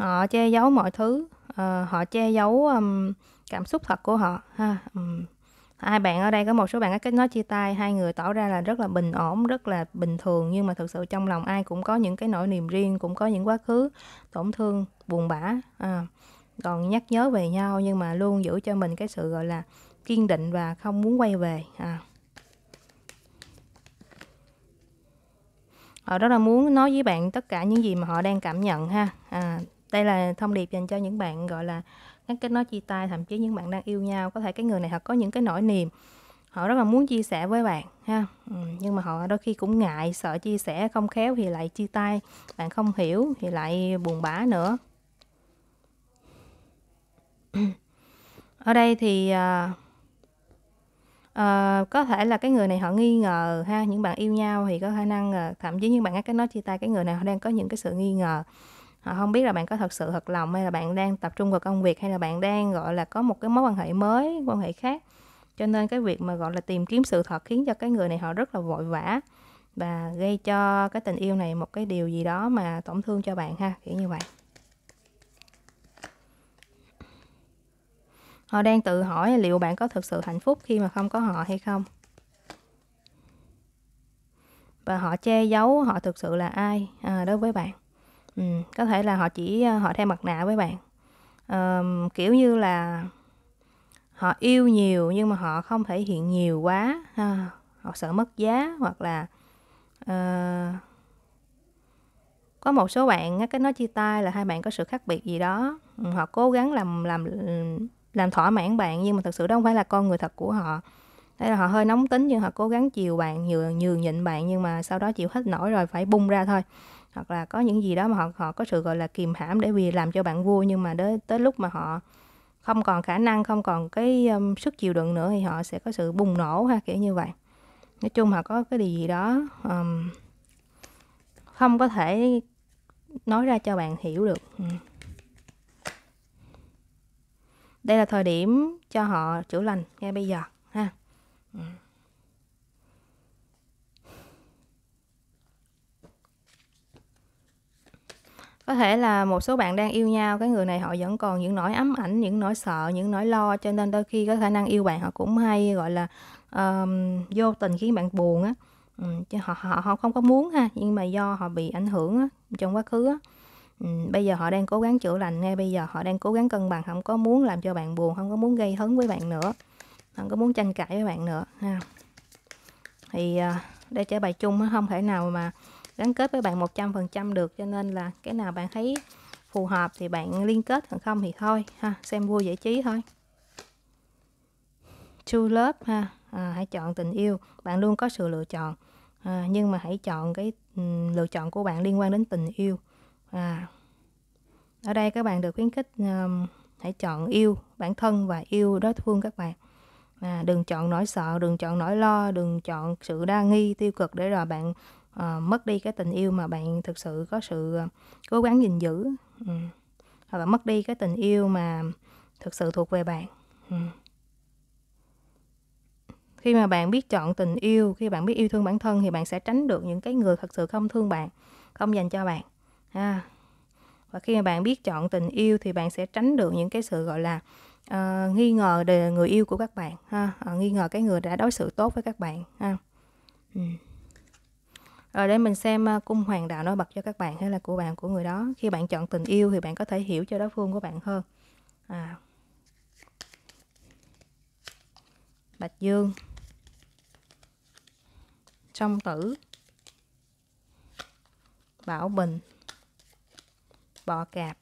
S1: họ che giấu mọi thứ uh, họ che giấu um, cảm xúc thật của họ ha um, hai bạn ở đây có một số bạn có kết nối chia tay hai người tỏ ra là rất là bình ổn rất là bình thường nhưng mà thực sự trong lòng ai cũng có những cái nỗi niềm riêng cũng có những quá khứ tổn thương buồn bã à, còn nhắc nhớ về nhau nhưng mà luôn giữ cho mình cái sự gọi là kiên định và không muốn quay về à. họ rất là muốn nói với bạn tất cả những gì mà họ đang cảm nhận ha à, đây là thông điệp dành cho những bạn gọi là ngắt kết nối chia tay thậm chí những bạn đang yêu nhau có thể cái người này họ có những cái nỗi niềm họ rất là muốn chia sẻ với bạn ha ừ, nhưng mà họ đôi khi cũng ngại sợ chia sẻ không khéo thì lại chia tay bạn không hiểu thì lại buồn bã nữa ở đây thì à, à, có thể là cái người này họ nghi ngờ ha những bạn yêu nhau thì có khả năng à, thậm chí những bạn ngắt cái nói chia tay cái người này họ đang có những cái sự nghi ngờ họ ờ, không biết là bạn có thật sự thật lòng hay là bạn đang tập trung vào công việc hay là bạn đang gọi là có một cái mối quan hệ mới quan hệ khác cho nên cái việc mà gọi là tìm kiếm sự thật khiến cho cái người này họ rất là vội vã và gây cho cái tình yêu này một cái điều gì đó mà tổn thương cho bạn ha kiểu như vậy họ đang tự hỏi liệu bạn có thực sự hạnh phúc khi mà không có họ hay không và họ che giấu họ thực sự là ai à, đối với bạn Ừ, có thể là họ chỉ ờ, họ đeo mặt nạ với bạn um, kiểu như là họ yêu nhiều nhưng mà họ không thể hiện nhiều quá ha. họ sợ mất giá hoặc là uh, có một số bạn cái nói chia tay là hai bạn có sự khác biệt gì đó ừ, họ cố gắng làm làm làm thỏa mãn bạn nhưng mà thật sự đó không phải là con người thật của họ thế là họ hơi nóng tính nhưng họ cố gắng chiều bạn nhường nhường nhịn bạn nhưng mà sau đó chịu hết nổi rồi phải bung ra thôi hoặc là có những gì đó mà họ họ có sự gọi là kìm hãm để vì làm cho bạn vui nhưng mà đến tới lúc mà họ không còn khả năng không còn cái um, sức chịu đựng nữa thì họ sẽ có sự bùng nổ ha kiểu như vậy nói chung họ có cái điều gì đó um, không có thể nói ra cho bạn hiểu được ừ. đây là thời điểm cho họ chữa lành ngay bây giờ ha ừ. có thể là một số bạn đang yêu nhau cái người này họ vẫn còn những nỗi ám ảnh những nỗi sợ những nỗi lo cho nên đôi khi có khả năng yêu bạn họ cũng hay gọi là um, vô tình khiến bạn buồn á ừ, chứ họ, họ họ không có muốn ha nhưng mà do họ bị ảnh hưởng á, trong quá khứ á. bây giờ họ đang cố gắng chữa lành ngay bây giờ họ đang cố gắng cân bằng không có muốn làm cho bạn buồn không có muốn gây hấn với bạn nữa không có muốn tranh cãi với bạn nữa ha thì à, đây trả bài chung không thể nào mà gắn kết với bạn 100% được cho nên là cái nào bạn thấy phù hợp thì bạn liên kết còn không thì thôi ha xem vui giải trí thôi true love ha à, hãy chọn tình yêu bạn luôn có sự lựa chọn à, nhưng mà hãy chọn cái ừ, lựa chọn của bạn liên quan đến tình yêu à, ở đây các bạn được khuyến khích um, hãy chọn yêu bản thân và yêu đối phương các bạn à, đừng chọn nỗi sợ đừng chọn nỗi lo đừng chọn sự đa nghi tiêu cực để rồi bạn uh, mất đi cái tình yêu mà bạn thực sự có sự ờ, cố gắng gìn giữ ừ. hoặc là mất đi cái tình yêu mà thực sự thuộc về bạn ừ. khi mà bạn biết chọn tình yêu khi bạn biết yêu thương bản thân thì bạn sẽ tránh được những cái người thật sự không thương bạn không dành cho bạn à. và khi mà bạn biết chọn tình yêu thì bạn sẽ tránh được những cái sự gọi là uh, nghi ngờ về người yêu của các bạn ha uh, nghi ngờ cái người đã đối xử tốt với các bạn ha uh. Rồi ờ, để mình xem ờ, cung hoàng đạo nó bật cho các bạn hay là của bạn của người đó. Khi bạn chọn tình yêu thì bạn có thể hiểu cho đối phương của bạn hơn. À. Bạch Dương. Song tử. Bảo Bình. Bọ cạp.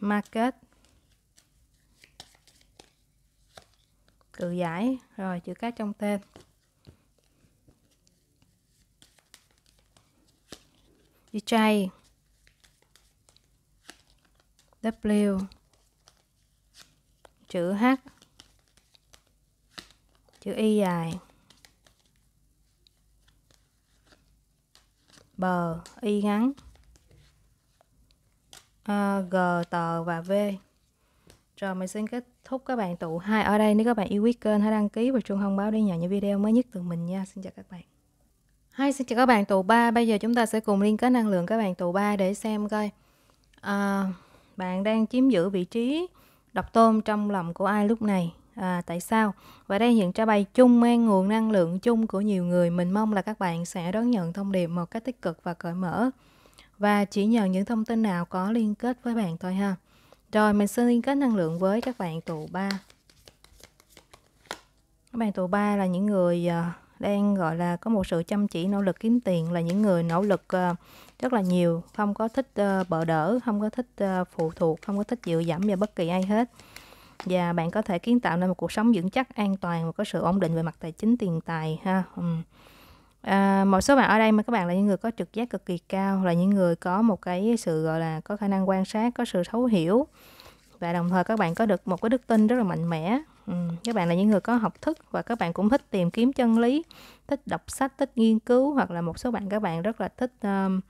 S1: Market. Cự giải. Rồi chữ cái trong tên. DJ W chữ H chữ Y dài bờ Y ngắn à, G tờ và V rồi mình xin kết thúc các bạn tụ hai ở đây nếu các bạn yêu quý kênh hãy đăng ký và chuông thông báo để nhận những video mới nhất từ mình nha xin chào các bạn Hi, xin chào các bạn tù 3 Bây giờ chúng ta sẽ cùng liên kết năng lượng các bạn tù 3 để xem coi à, Bạn đang chiếm giữ vị trí độc tôn trong lòng của ai lúc này à, Tại sao? Và đây hiện trả bài chung mang nguồn năng lượng chung của nhiều người Mình mong là các bạn sẽ đón nhận thông điệp một cách tích cực và cởi mở Và chỉ nhờ những thông tin nào có liên kết với bạn thôi ha Rồi mình sẽ liên kết năng lượng với các bạn tù 3 Các bạn tù 3 là những người... Uh, đang gọi là có một sự chăm chỉ nỗ lực kiếm tiền là những người nỗ lực uh, rất là nhiều không có thích uh, bợ đỡ không có thích uh, phụ thuộc không có thích dựa dẫm vào bất kỳ ai hết và bạn có thể kiến tạo nên một cuộc sống vững chắc an toàn và có sự ổn định về mặt tài chính tiền tài ha ừ. à, một số bạn ở đây mà các bạn là những người có trực giác cực kỳ cao là những người có một cái sự gọi là có khả năng quan sát có sự thấu hiểu và đồng thời các bạn có được một cái đức tin rất là mạnh mẽ Ừ, các bạn là những người có học thức và các bạn cũng thích tìm kiếm chân lý thích đọc sách thích nghiên cứu hoặc là một số bạn các bạn rất là thích um,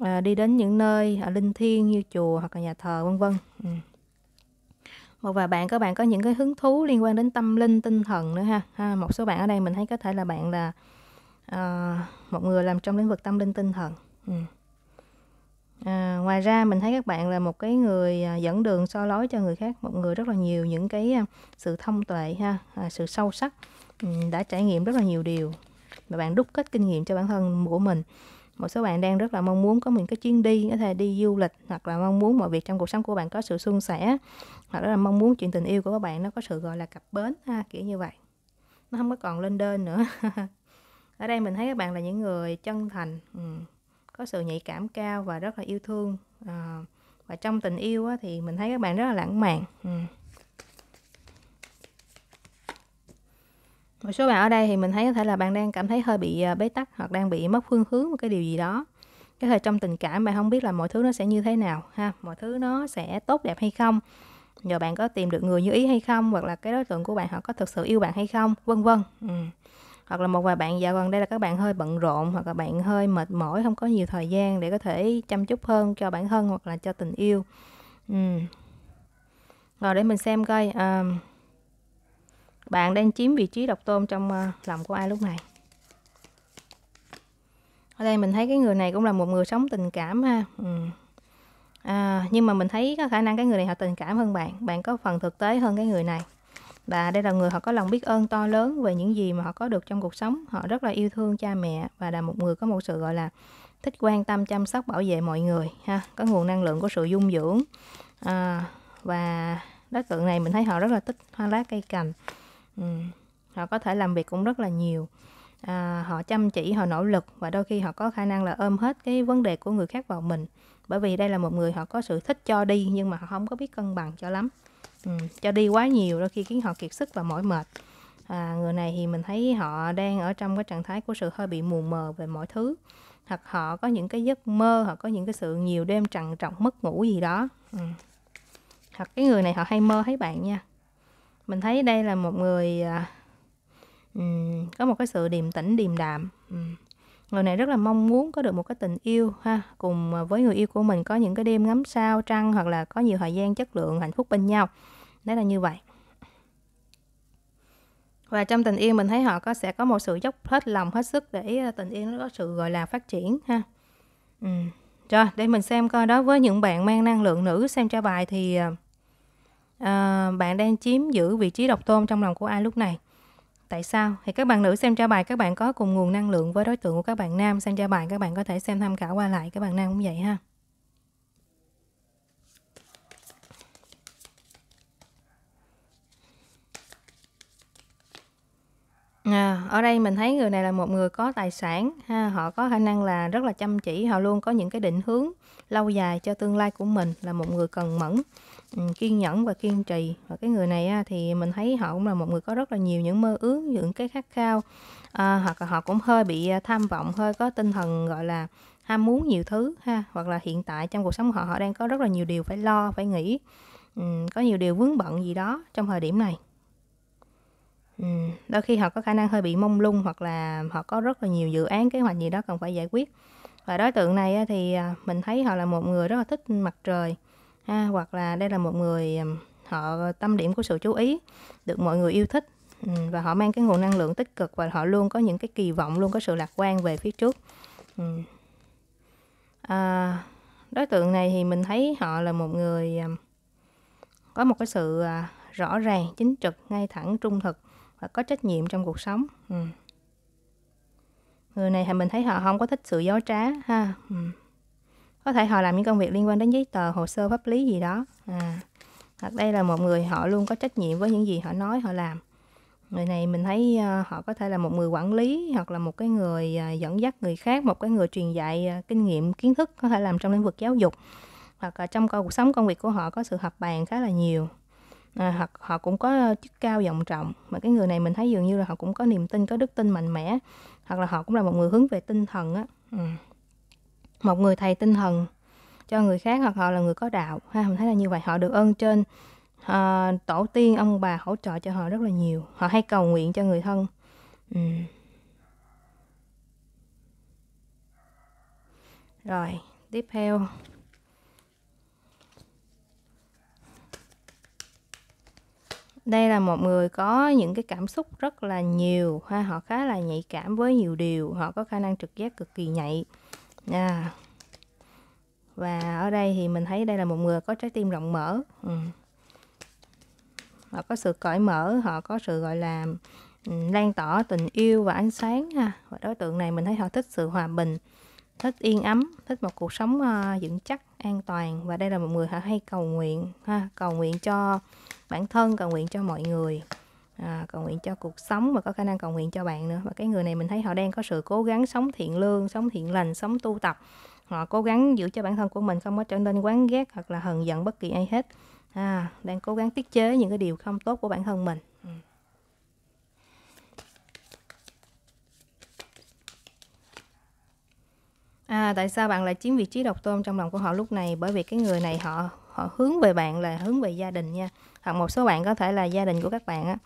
S1: à, đi đến những nơi à, linh thiêng như chùa hoặc là nhà thờ vân vân ừ. một vài bạn các bạn có những cái hứng thú liên quan đến tâm linh tinh thần nữa ha, ha một số bạn ở đây mình thấy có thể là bạn là à, một người làm trong lĩnh vực tâm linh tinh thần ừ. À, ngoài ra mình thấy các bạn là một cái người à, dẫn đường so lối cho người khác, một người rất là nhiều những cái à, sự thông tuệ ha, à, sự sâu sắc, ừ, đã trải nghiệm rất là nhiều điều và bạn đúc kết kinh nghiệm cho bản thân của mình. Một số bạn đang rất là mong muốn có những cái chuyến đi, có thể đi du lịch hoặc là mong muốn mọi việc trong cuộc sống của bạn có sự suôn sẻ hoặc là mong muốn chuyện tình yêu của các bạn nó có sự gọi là cặp bến ha, kiểu như vậy. Nó không có còn lên đơn nữa. *laughs* Ở đây mình thấy các bạn là những người chân thành, ừ có sự nhạy cảm cao và rất là yêu thương à, và trong tình yêu á, thì mình thấy các bạn rất là lãng mạn ừ. một số bạn ở đây thì mình thấy có thể là bạn đang cảm thấy hơi bị ờ, bế tắc hoặc đang bị mất phương hướng một cái điều gì đó cái thời trong tình cảm bạn không biết là mọi thứ nó sẽ như thế nào ha mọi thứ nó sẽ tốt đẹp hay không rồi bạn có tìm được người như ý hay không hoặc là cái đối tượng của bạn họ có thực sự yêu bạn hay không vân vân ừ hoặc là một vài bạn dạo gần đây là các bạn hơi bận rộn hoặc là bạn hơi mệt mỏi không có nhiều thời gian để có thể chăm chút hơn cho bản thân hoặc là cho tình yêu ừ. rồi để mình xem coi à, bạn đang chiếm vị trí độc tôn trong uh, lòng của ai lúc này ở đây mình thấy cái người này cũng là một người sống tình cảm ha ừ. à, nhưng mà mình thấy có khả năng cái người này họ tình cảm hơn bạn bạn có phần thực tế hơn cái người này và đây là người họ có lòng biết ơn to lớn về những gì mà họ có được trong cuộc sống họ rất là yêu thương cha mẹ và là một người có một sự gọi là thích quan tâm chăm sóc bảo vệ mọi người ha có nguồn năng lượng của sự dung dưỡng à, và đối tượng này mình thấy họ rất là thích hoa lá cây cành ừ. họ có thể làm việc cũng rất là nhiều à, họ chăm chỉ họ nỗ lực và đôi khi họ có khả năng là ôm hết cái vấn đề của người khác vào mình bởi vì đây là một người họ có sự thích cho đi nhưng mà họ không có biết cân bằng cho lắm Ừ, cho đi quá nhiều đôi khi khiến họ kiệt sức và mỏi mệt à, người này thì mình thấy họ đang ở trong cái trạng thái của sự hơi bị mù mờ về mọi thứ hoặc họ có những cái giấc mơ hoặc có những cái sự nhiều đêm trằn trọng mất ngủ gì đó ừ. hoặc cái người này họ hay mơ thấy bạn nha mình thấy đây là một người à, ừ, có một cái sự điềm tĩnh điềm đạm um. người này rất là mong muốn có được một cái tình yêu ha cùng à, với người yêu của mình có những cái đêm ngắm sao trăng hoặc là có nhiều thời gian chất lượng hạnh phúc bên nhau nó là như vậy và trong tình yêu mình thấy họ có sẽ có một sự dốc hết lòng hết sức để ờ, tình yêu nó có sự gọi là phát triển ha ừ. rồi để mình xem coi đó với những bạn mang năng lượng nữ xem tra bài thì à, bạn đang chiếm giữ vị trí độc tôn trong lòng của ai lúc này tại sao thì các bạn nữ xem tra bài các bạn có cùng nguồn năng lượng với đối tượng của các bạn nam xem tra bài các bạn có thể xem tham khảo qua lại các bạn nam cũng vậy ha À, ở đây mình thấy người này là một người có tài sản ha, họ có khả năng là rất là chăm chỉ, họ luôn có những cái định hướng lâu dài cho tương lai của mình là một người cần mẫn, ừ, kiên nhẫn và kiên trì. Và cái người này thì mình thấy họ cũng là một người có rất là nhiều những mơ ước, những cái khát khao. À, hoặc là họ cũng hơi bị à, tham vọng, hơi có tinh thần gọi là ham muốn nhiều thứ ha, hoặc là hiện tại trong cuộc sống họ họ đang có rất là nhiều điều phải lo, phải nghĩ. Ừ, có nhiều điều vướng bận gì đó trong thời điểm này Ừ, đôi khi họ có khả năng hơi bị mông lung hoặc là họ có rất là nhiều dự án, kế hoạch gì đó cần phải giải quyết. Và đối tượng này thì, à, mình thấy họ là một người rất là thích mặt trời ha, hoặc là đây là một người, họ tâm điểm của sự chú ý, được mọi người yêu thích, ừ, và họ mang cái nguồn năng lượng tích cực và họ luôn có những cái kỳ vọng, luôn có sự lạc quan về phía trước. Ừ. À, đối tượng này thì mình thấy họ là một người, có một cái sự, à, rõ ràng, chính trực, ngay thẳng, trung thực và có trách nhiệm trong cuộc sống ừ. người này thì mình thấy họ không có thích sự dối trá ha ừ. có thể họ làm những công việc liên quan đến giấy tờ hồ sơ pháp lý gì đó à. hoặc đây là một người họ luôn có trách nhiệm với những gì họ nói họ làm người này mình thấy ờ, họ có thể là một người quản lý hoặc là một cái người ờ, dẫn dắt người khác một cái người truyền dạy ờ, kinh nghiệm kiến thức có thể làm trong lĩnh vực giáo dục hoặc trong cuộc sống công việc của họ có sự hợp bàn khá là nhiều à, hoặc họ cũng có chức cao vọng trọng mà cái người này mình thấy dường như là họ cũng có niềm tin có đức tin mạnh mẽ hoặc là họ cũng là một người hướng về tinh thần á ừ. một người thầy tinh thần cho người khác hoặc họ là người có đạo ha mình thấy là như vậy họ được ơn trên à, tổ tiên ông bà hỗ trợ cho họ rất là nhiều họ hay cầu nguyện cho người thân ừ. rồi tiếp theo đây là một người có những cái cảm xúc rất là nhiều ha họ khá là nhạy cảm với nhiều điều họ có khả năng trực giác cực kỳ nhạy à. và ở đây thì mình thấy đây là một người có trái tim rộng mở ừ. họ có sự cởi mở họ có sự gọi là ừ, lan tỏa tình yêu và ánh sáng ha và đối tượng này mình thấy họ thích sự hòa bình thích yên ấm thích một cuộc sống uh, vững chắc an toàn và đây là một người hay cầu nguyện ha cầu nguyện cho bản thân cầu nguyện cho mọi người à, cầu nguyện cho cuộc sống và có khả năng cầu nguyện cho bạn nữa và cái người này mình thấy họ đang có sự cố gắng sống thiện lương sống thiện lành sống tu tập họ cố gắng giữ cho bản thân của mình không có trở nên quán ghét hoặc là hờn giận bất kỳ ai hết à, đang cố gắng tiết chế những cái điều không tốt của bản thân mình À, tại sao bạn lại chiếm vị trí độc tôn trong lòng của họ lúc này? Bởi vì cái người này họ họ hướng về bạn là hướng về gia đình nha. Hoặc một số bạn có thể là gia đình của các bạn á.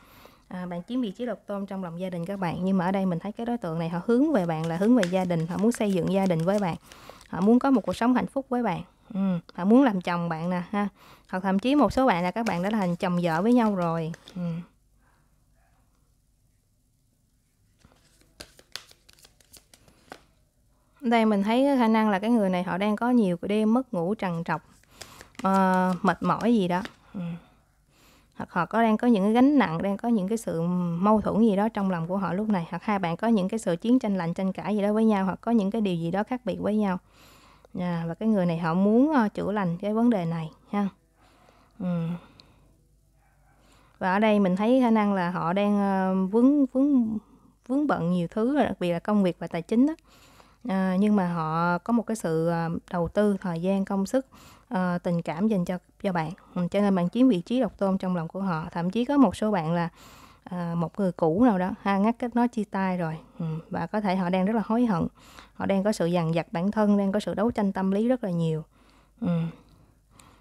S1: À, bạn chiếm vị trí độc tôn trong lòng gia đình các bạn nhưng mà ở đây mình thấy cái đối tượng này họ hướng về bạn là hướng về gia đình họ muốn xây dựng gia đình với bạn họ muốn có một cuộc sống hạnh phúc với bạn ừ, họ muốn làm chồng bạn nè ha hoặc thậm chí một số bạn là các bạn đã thành chồng vợ với nhau rồi ừ. đây mình thấy khả năng là cái người này họ đang có nhiều cái đêm mất ngủ trằn trọc uh, mệt mỏi gì đó ừ. hoặc họ có đang có những cái gánh nặng đang có những cái sự mâu thuẫn gì đó trong lòng của họ lúc này hoặc hai bạn có những cái sự chiến tranh lạnh tranh cãi gì đó với nhau hoặc có những cái điều gì đó khác biệt với nhau à, và cái người này họ muốn uh, chữa lành cái vấn đề này ha ừ. và ở đây mình thấy khả năng là họ đang uh, vướng vướng vướng bận nhiều thứ đặc biệt là công việc và tài chính đó à, nhưng mà họ có một cái sự ờ, đầu tư thời gian công sức uh, tình cảm dành cho cho bạn ừ, cho nên bạn chiếm vị trí độc tôn trong lòng của họ thậm chí có một số bạn là À, một người cũ nào đó ha ngắt kết nói chia tay rồi ừ, và có thể họ đang rất là hối hận họ đang có sự dằn vặt bản thân đang có sự đấu tranh tâm lý rất là nhiều ừ.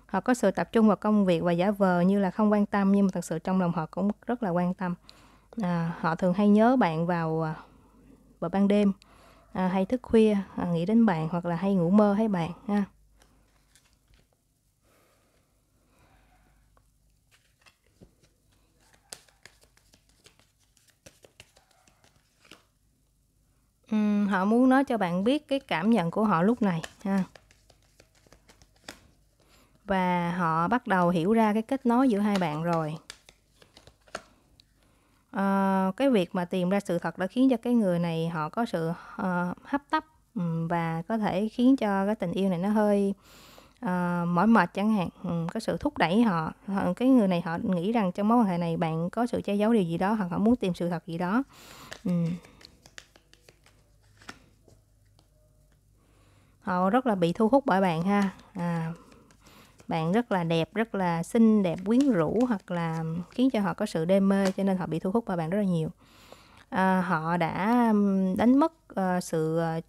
S1: họ có sự tập trung vào công việc và giả vờ như là không quan tâm nhưng mà thật sự trong lòng họ cũng rất là quan tâm à, họ thường hay nhớ bạn vào vào ban đêm à, hay thức khuya à, nghĩ đến bạn hoặc là hay ngủ mơ thấy bạn ha uhm, họ muốn nói cho bạn biết cái cảm nhận của họ lúc này ha và họ bắt đầu hiểu ra cái kết nối giữa hai bạn rồi à, cái việc mà tìm ra sự thật đã khiến cho cái người này họ có sự à, hấp tấp và có thể khiến cho cái tình yêu này nó hơi à, mỏi mệt chẳng hạn um, có sự thúc đẩy họ. cái người này họ nghĩ rằng trong mối quan hệ này bạn có sự che giấu điều gì đó hoặc họ muốn tìm sự thật gì đó um. họ rất là bị thu hút bởi bạn ha à, bạn rất là đẹp rất là xinh đẹp quyến rũ hoặc là khiến cho họ có sự đê mê cho nên họ bị thu hút vào bạn rất là nhiều à, họ đã đánh mất uh, sự ờ,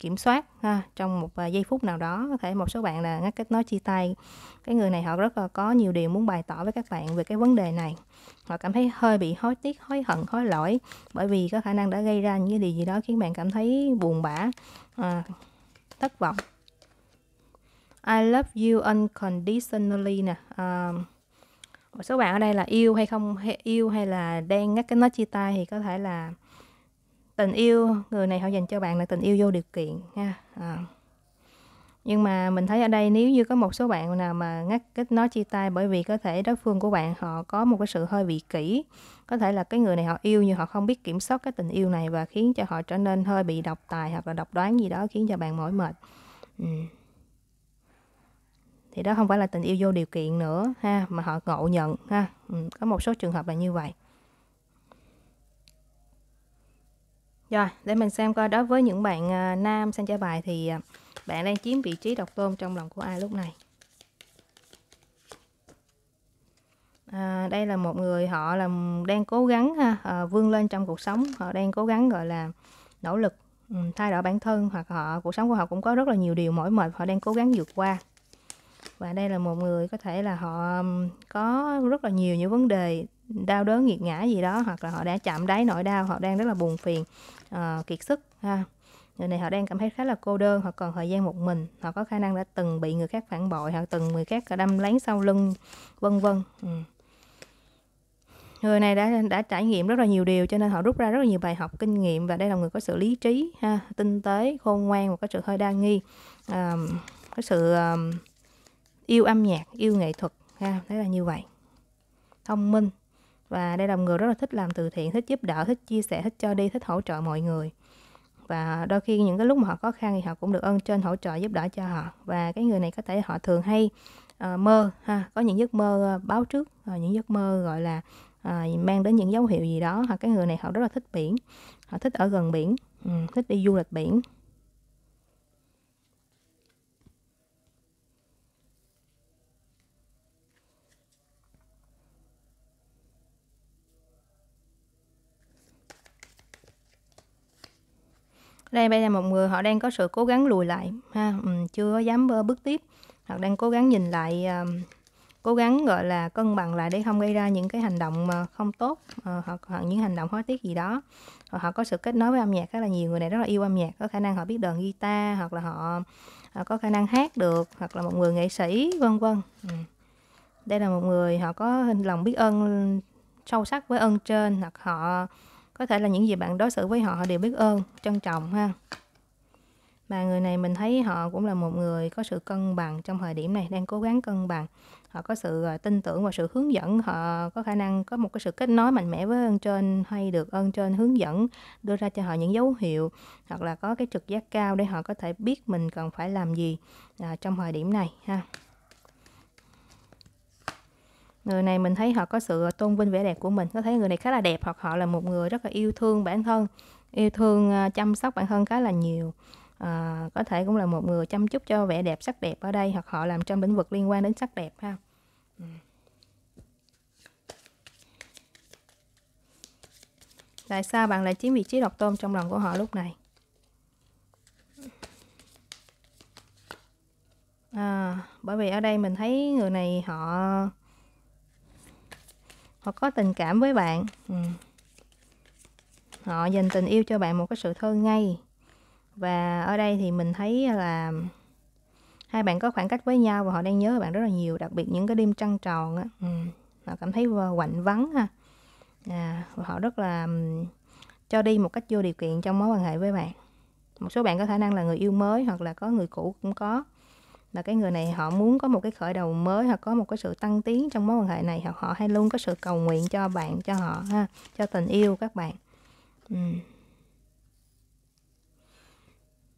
S1: kiểm soát ha, trong một ờ, giây phút nào đó có thể một số bạn là ngắt kết nối chia tay cái người này họ rất là có nhiều điều muốn bày tỏ với các bạn về cái vấn đề này họ cảm thấy hơi bị hối tiếc hối hận hối lỗi bởi vì có khả năng đã gây ra những cái điều gì đó khiến bạn cảm thấy buồn bã à, thất vọng I love you unconditionally nè à, một số bạn ở đây là yêu hay không hay yêu hay là đang ngắt cái nó chia tay thì có thể là tình yêu người này họ dành cho bạn là tình yêu vô điều kiện ha à. nhưng mà mình thấy ở đây nếu như có một số bạn nào mà ngắt kết nói chia tay bởi vì có thể đối phương của bạn họ có một cái sự hơi vị kỷ, có thể là cái người này họ yêu nhưng họ không biết kiểm soát cái tình yêu này và khiến cho họ trở nên hơi bị độc tài hoặc là độc đoán gì đó khiến cho bạn mỏi mệt ừ thì đó không phải là tình yêu vô điều kiện nữa ha mà họ ngộ nhận ha ừ, có một số trường hợp là như vậy rồi để mình xem coi đối với những bạn uh, nam xem trả bài thì uh, bạn đang chiếm vị trí độc tôn trong lòng của ai lúc này à, đây là một người họ là đang cố gắng ha, à, vươn lên trong cuộc sống họ đang cố gắng gọi là nỗ lực ừ, thay đổi bản thân hoặc họ cuộc sống của họ cũng có rất là nhiều điều mỏi mệt họ đang cố gắng vượt qua và đây là một người có thể là họ có rất là nhiều những vấn đề đau đớn nghiệt ngã gì đó hoặc là họ đã chạm đáy nỗi đau họ đang rất là buồn phiền uh, kiệt sức ha người này họ đang cảm thấy khá là cô đơn họ còn thời gian một mình họ có khả năng đã từng bị người khác phản bội họ từng người khác đâm lén sau lưng vân vân ừ. người này đã đã trải nghiệm rất là nhiều điều cho nên họ rút ra rất là nhiều bài học kinh nghiệm và đây là người có sự lý trí ha tinh tế khôn ngoan và có sự hơi đa nghi um, có sự um, yêu âm nhạc yêu nghệ thuật ha thế là như vậy thông minh và đây là một người rất là thích làm từ thiện thích giúp đỡ thích chia sẻ thích cho đi thích hỗ trợ mọi người và đôi khi những cái lúc mà họ khó khăn thì họ cũng được ơn trên hỗ trợ giúp đỡ cho họ và cái người này có thể họ thường hay uh, mơ ha có những giấc mơ ờ, báo trước ờ, những giấc mơ gọi là uh, mang đến những dấu hiệu gì đó hoặc cái người này họ rất là thích biển họ thích ở gần biển ừ, thích đi du lịch biển đây bây giờ một người họ đang có sự cố gắng lùi lại ha ừ, chưa dám bước tiếp hoặc đang cố gắng nhìn lại ờ, cố gắng gọi là cân bằng lại để không gây ra những cái hành động mà không tốt ờ, hoặc, hoặc những hành động hối tiếc gì đó hoặc họ có sự kết nối với âm nhạc rất là nhiều người này rất là yêu âm nhạc có khả năng họ biết đờn guitar hoặc là họ, họ ờ, có khả năng hát được hoặc là một người nghệ sĩ vân vân ừ. đây là một người họ có lòng biết ơn sâu sắc với ơn trên hoặc họ có thể là những gì bạn đối xử với họ họ đều biết ơn trân trọng ha Mà người này mình thấy họ cũng là một người có sự cân bằng trong thời điểm này đang cố gắng cân bằng họ có sự à, tin tưởng và sự hướng dẫn họ có khả năng có một cái sự kết nối mạnh mẽ với ơn trên hay được ơn trên hướng dẫn đưa ra cho họ những dấu hiệu hoặc là có cái trực giác cao để họ có thể biết mình cần phải làm gì à, trong thời điểm này ha người này mình thấy họ có sự tôn vinh vẻ đẹp của mình có thấy người này khá là đẹp hoặc họ là một người rất là yêu thương bản thân yêu thương à, chăm sóc bản thân khá là nhiều à, có thể cũng là một người chăm chút cho vẻ đẹp sắc đẹp ở đây hoặc họ làm trong lĩnh vực liên quan đến sắc đẹp ha ừ. tại sao bạn lại chiếm vị trí độc tôn trong lòng của họ lúc này à, bởi vì ở đây mình thấy người này họ họ có tình cảm với bạn ừ. họ dành tình yêu cho bạn một cái sự thơ ngay và ở đây thì mình thấy là hai bạn có khoảng cách với nhau và họ đang nhớ bạn rất là nhiều đặc biệt những cái đêm trăng tròn á ừ. họ cảm thấy quạnh vắng ha à, và họ rất là cho đi một cách vô điều kiện trong mối quan hệ với bạn một số bạn có khả năng là người yêu mới hoặc là có người cũ cũng có là cái người này họ muốn có một cái khởi đầu mới hoặc có một cái sự tăng tiến trong mối quan hệ này hoặc họ hay luôn có sự cầu nguyện cho bạn cho họ ha cho tình yêu các bạn ừ.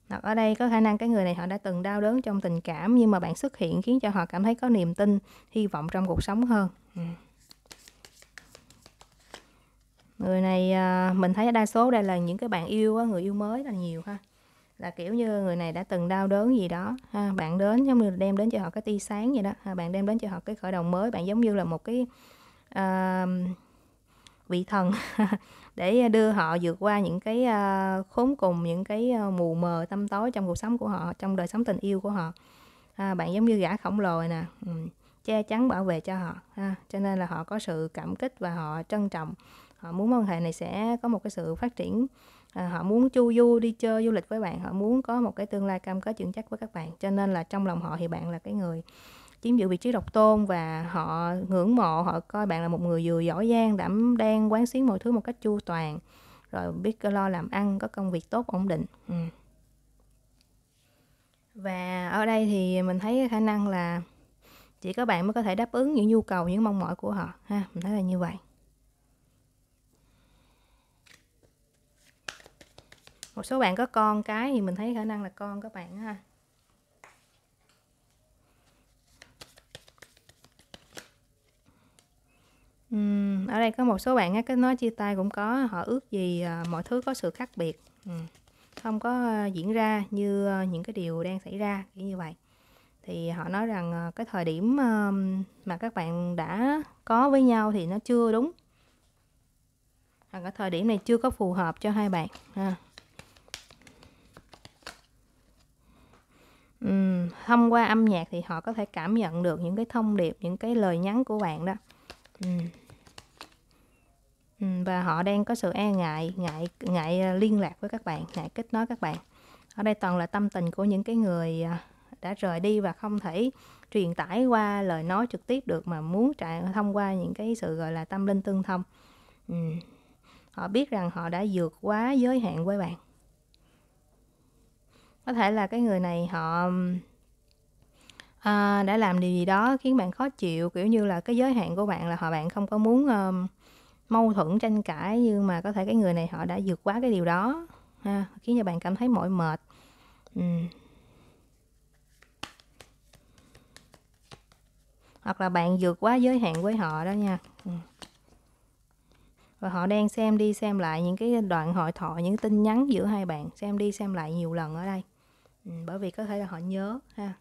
S1: hoặc ở đây có khả năng cái người này họ đã từng đau đớn trong tình cảm nhưng mà bạn xuất hiện khiến cho họ cảm thấy có niềm tin hy vọng trong cuộc sống hơn ừ. người này à, mình thấy đa số đây là những cái bạn yêu người yêu mới là nhiều ha là kiểu như người này đã từng đau đớn gì đó ha bạn đến giống như đem đến cho họ cái tia sáng vậy đó ha bạn đem đến cho họ cái khởi đầu mới bạn giống như là một cái uh, vị thần *laughs* để đưa họ vượt qua những cái uh, khốn cùng những cái uh, mù mờ tâm tối trong cuộc sống của họ trong đời sống tình yêu của họ ha, bạn giống như gã khổng lồ này nè ừ, che chắn bảo vệ cho họ ha cho nên là họ có sự cảm kích và họ trân trọng họ muốn mối quan hệ này sẽ có một cái sự phát triển à, họ muốn chu du đi chơi du lịch với bạn họ muốn có một cái tương lai cam kết vững chắc với các bạn cho nên là trong lòng họ thì bạn là cái người chiếm giữ vị trí độc tôn và họ ngưỡng mộ họ coi bạn là một người vừa giỏi giang đảm đang quán xuyến mọi thứ một cách chu toàn rồi biết lo làm ăn có công việc tốt ổn định ừ. và ở đây thì mình thấy khả năng là chỉ có bạn mới có thể đáp ứng những nhu cầu những mong mỏi của họ ha mình thấy là như vậy một số bạn có con cái thì mình thấy khả năng là con các bạn ha ở đây có một số bạn cái nói chia tay cũng có họ ước gì à, mọi thứ có sự khác biệt không có à, diễn ra như à, những cái điều đang xảy ra kiểu như vậy thì họ nói rằng cái thời điểm mà các bạn đã có với nhau thì nó chưa đúng hoặc cái thời điểm này chưa có phù hợp cho hai bạn ha. thông qua âm nhạc thì họ có thể cảm nhận được những cái thông điệp, những cái lời nhắn của bạn đó. Ừm. và họ đang có sự e ngại, ngại ngại ờ, liên lạc với các bạn, ngại kết nối các bạn. Ở đây toàn là tâm tình của những cái người à, đã rời đi và không thể truyền tải qua lời nói trực tiếp được mà muốn trải thông qua những cái sự gọi là tâm linh tương thông. Ừm. Họ biết rằng họ đã vượt quá giới hạn với bạn có thể là cái người này họ à, đã làm điều gì đó khiến bạn khó chịu kiểu như là cái giới hạn của bạn là họ bạn không có muốn um, mâu thuẫn tranh cãi nhưng mà có thể cái người này họ đã vượt quá cái điều đó ha, khiến cho bạn cảm thấy mỏi mệt ừ. hoặc là bạn vượt quá giới hạn với họ đó nha ừ. và họ đang xem đi xem lại những cái đoạn hội thoại những tin nhắn giữa hai bạn xem đi xem lại nhiều lần ở đây Ừ, bởi vì có thể là họ nhớ ha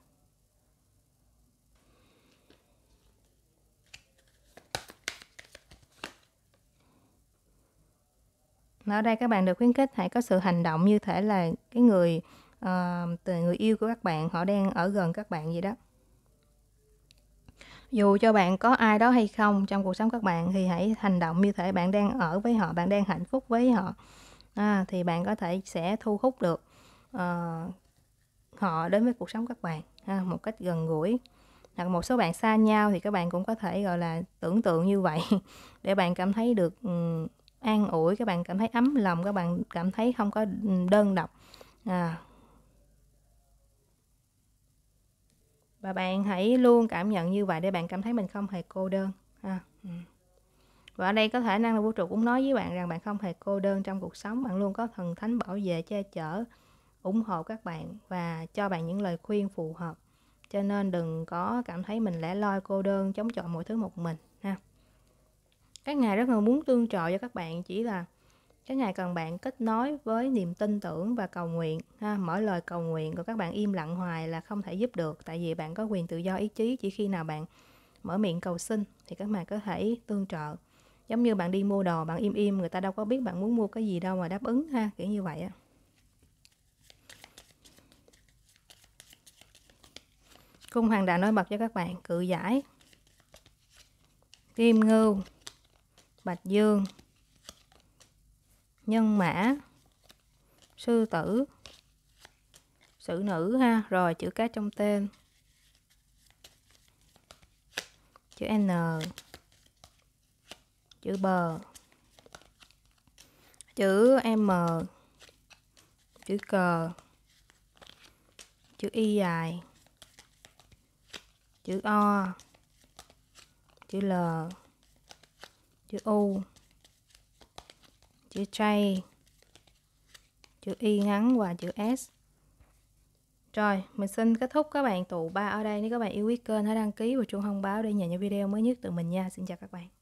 S1: Mà ở đây các bạn được khuyến khích hãy có sự hành động như thể là cái người uh, ờ, từ người yêu của các bạn họ đang ở gần các bạn gì đó dù cho bạn có ai đó hay không trong cuộc sống các bạn thì hãy hành động như thể bạn đang ở với họ bạn đang hạnh phúc với họ à, thì bạn có thể sẽ thu hút được uh, họ đến với cuộc sống các bạn ha, một cách gần gũi hoặc một số bạn xa nhau thì các bạn cũng có thể gọi là tưởng tượng như vậy *laughs* để bạn cảm thấy được ừ, an ủi các bạn cảm thấy ấm lòng các bạn cảm thấy không có ừ, đơn độc à. và bạn hãy luôn cảm nhận như vậy để bạn cảm thấy mình không hề cô đơn à. và ở đây có thể năng lượng vũ trụ cũng nói với bạn rằng bạn không hề cô đơn trong cuộc sống bạn luôn có thần thánh bảo vệ che chở ủng hộ các bạn và cho bạn những lời khuyên phù hợp cho nên đừng có cảm thấy mình lẻ loi cô đơn chống chọi mọi thứ một mình ha các ngài rất là muốn tương trợ cho các bạn chỉ là các ngài cần bạn kết nối với niềm tin tưởng và cầu nguyện ha mở lời cầu nguyện của các bạn im lặng hoài là không thể giúp được tại vì bạn có quyền tự do ý chí chỉ khi nào bạn mở miệng cầu xin thì các ngài có thể tương trợ giống như bạn đi mua đồ bạn im im người ta đâu có biết bạn muốn mua cái gì đâu mà đáp ứng ha kiểu như vậy á cung hoàng đạo nổi bật cho các bạn cự giải kim ngưu bạch dương nhân mã sư tử sử nữ ha rồi chữ cái trong tên chữ n chữ bờ chữ m chữ cờ chữ y dài chữ O chữ L chữ U chữ J chữ Y ngắn và chữ S rồi, mình xin kết thúc các bạn tụ ba ở đây. Nếu các bạn yêu quý kênh, hãy đăng ký và chuông thông báo để nhận những video mới nhất từ mình nha. Xin chào các bạn.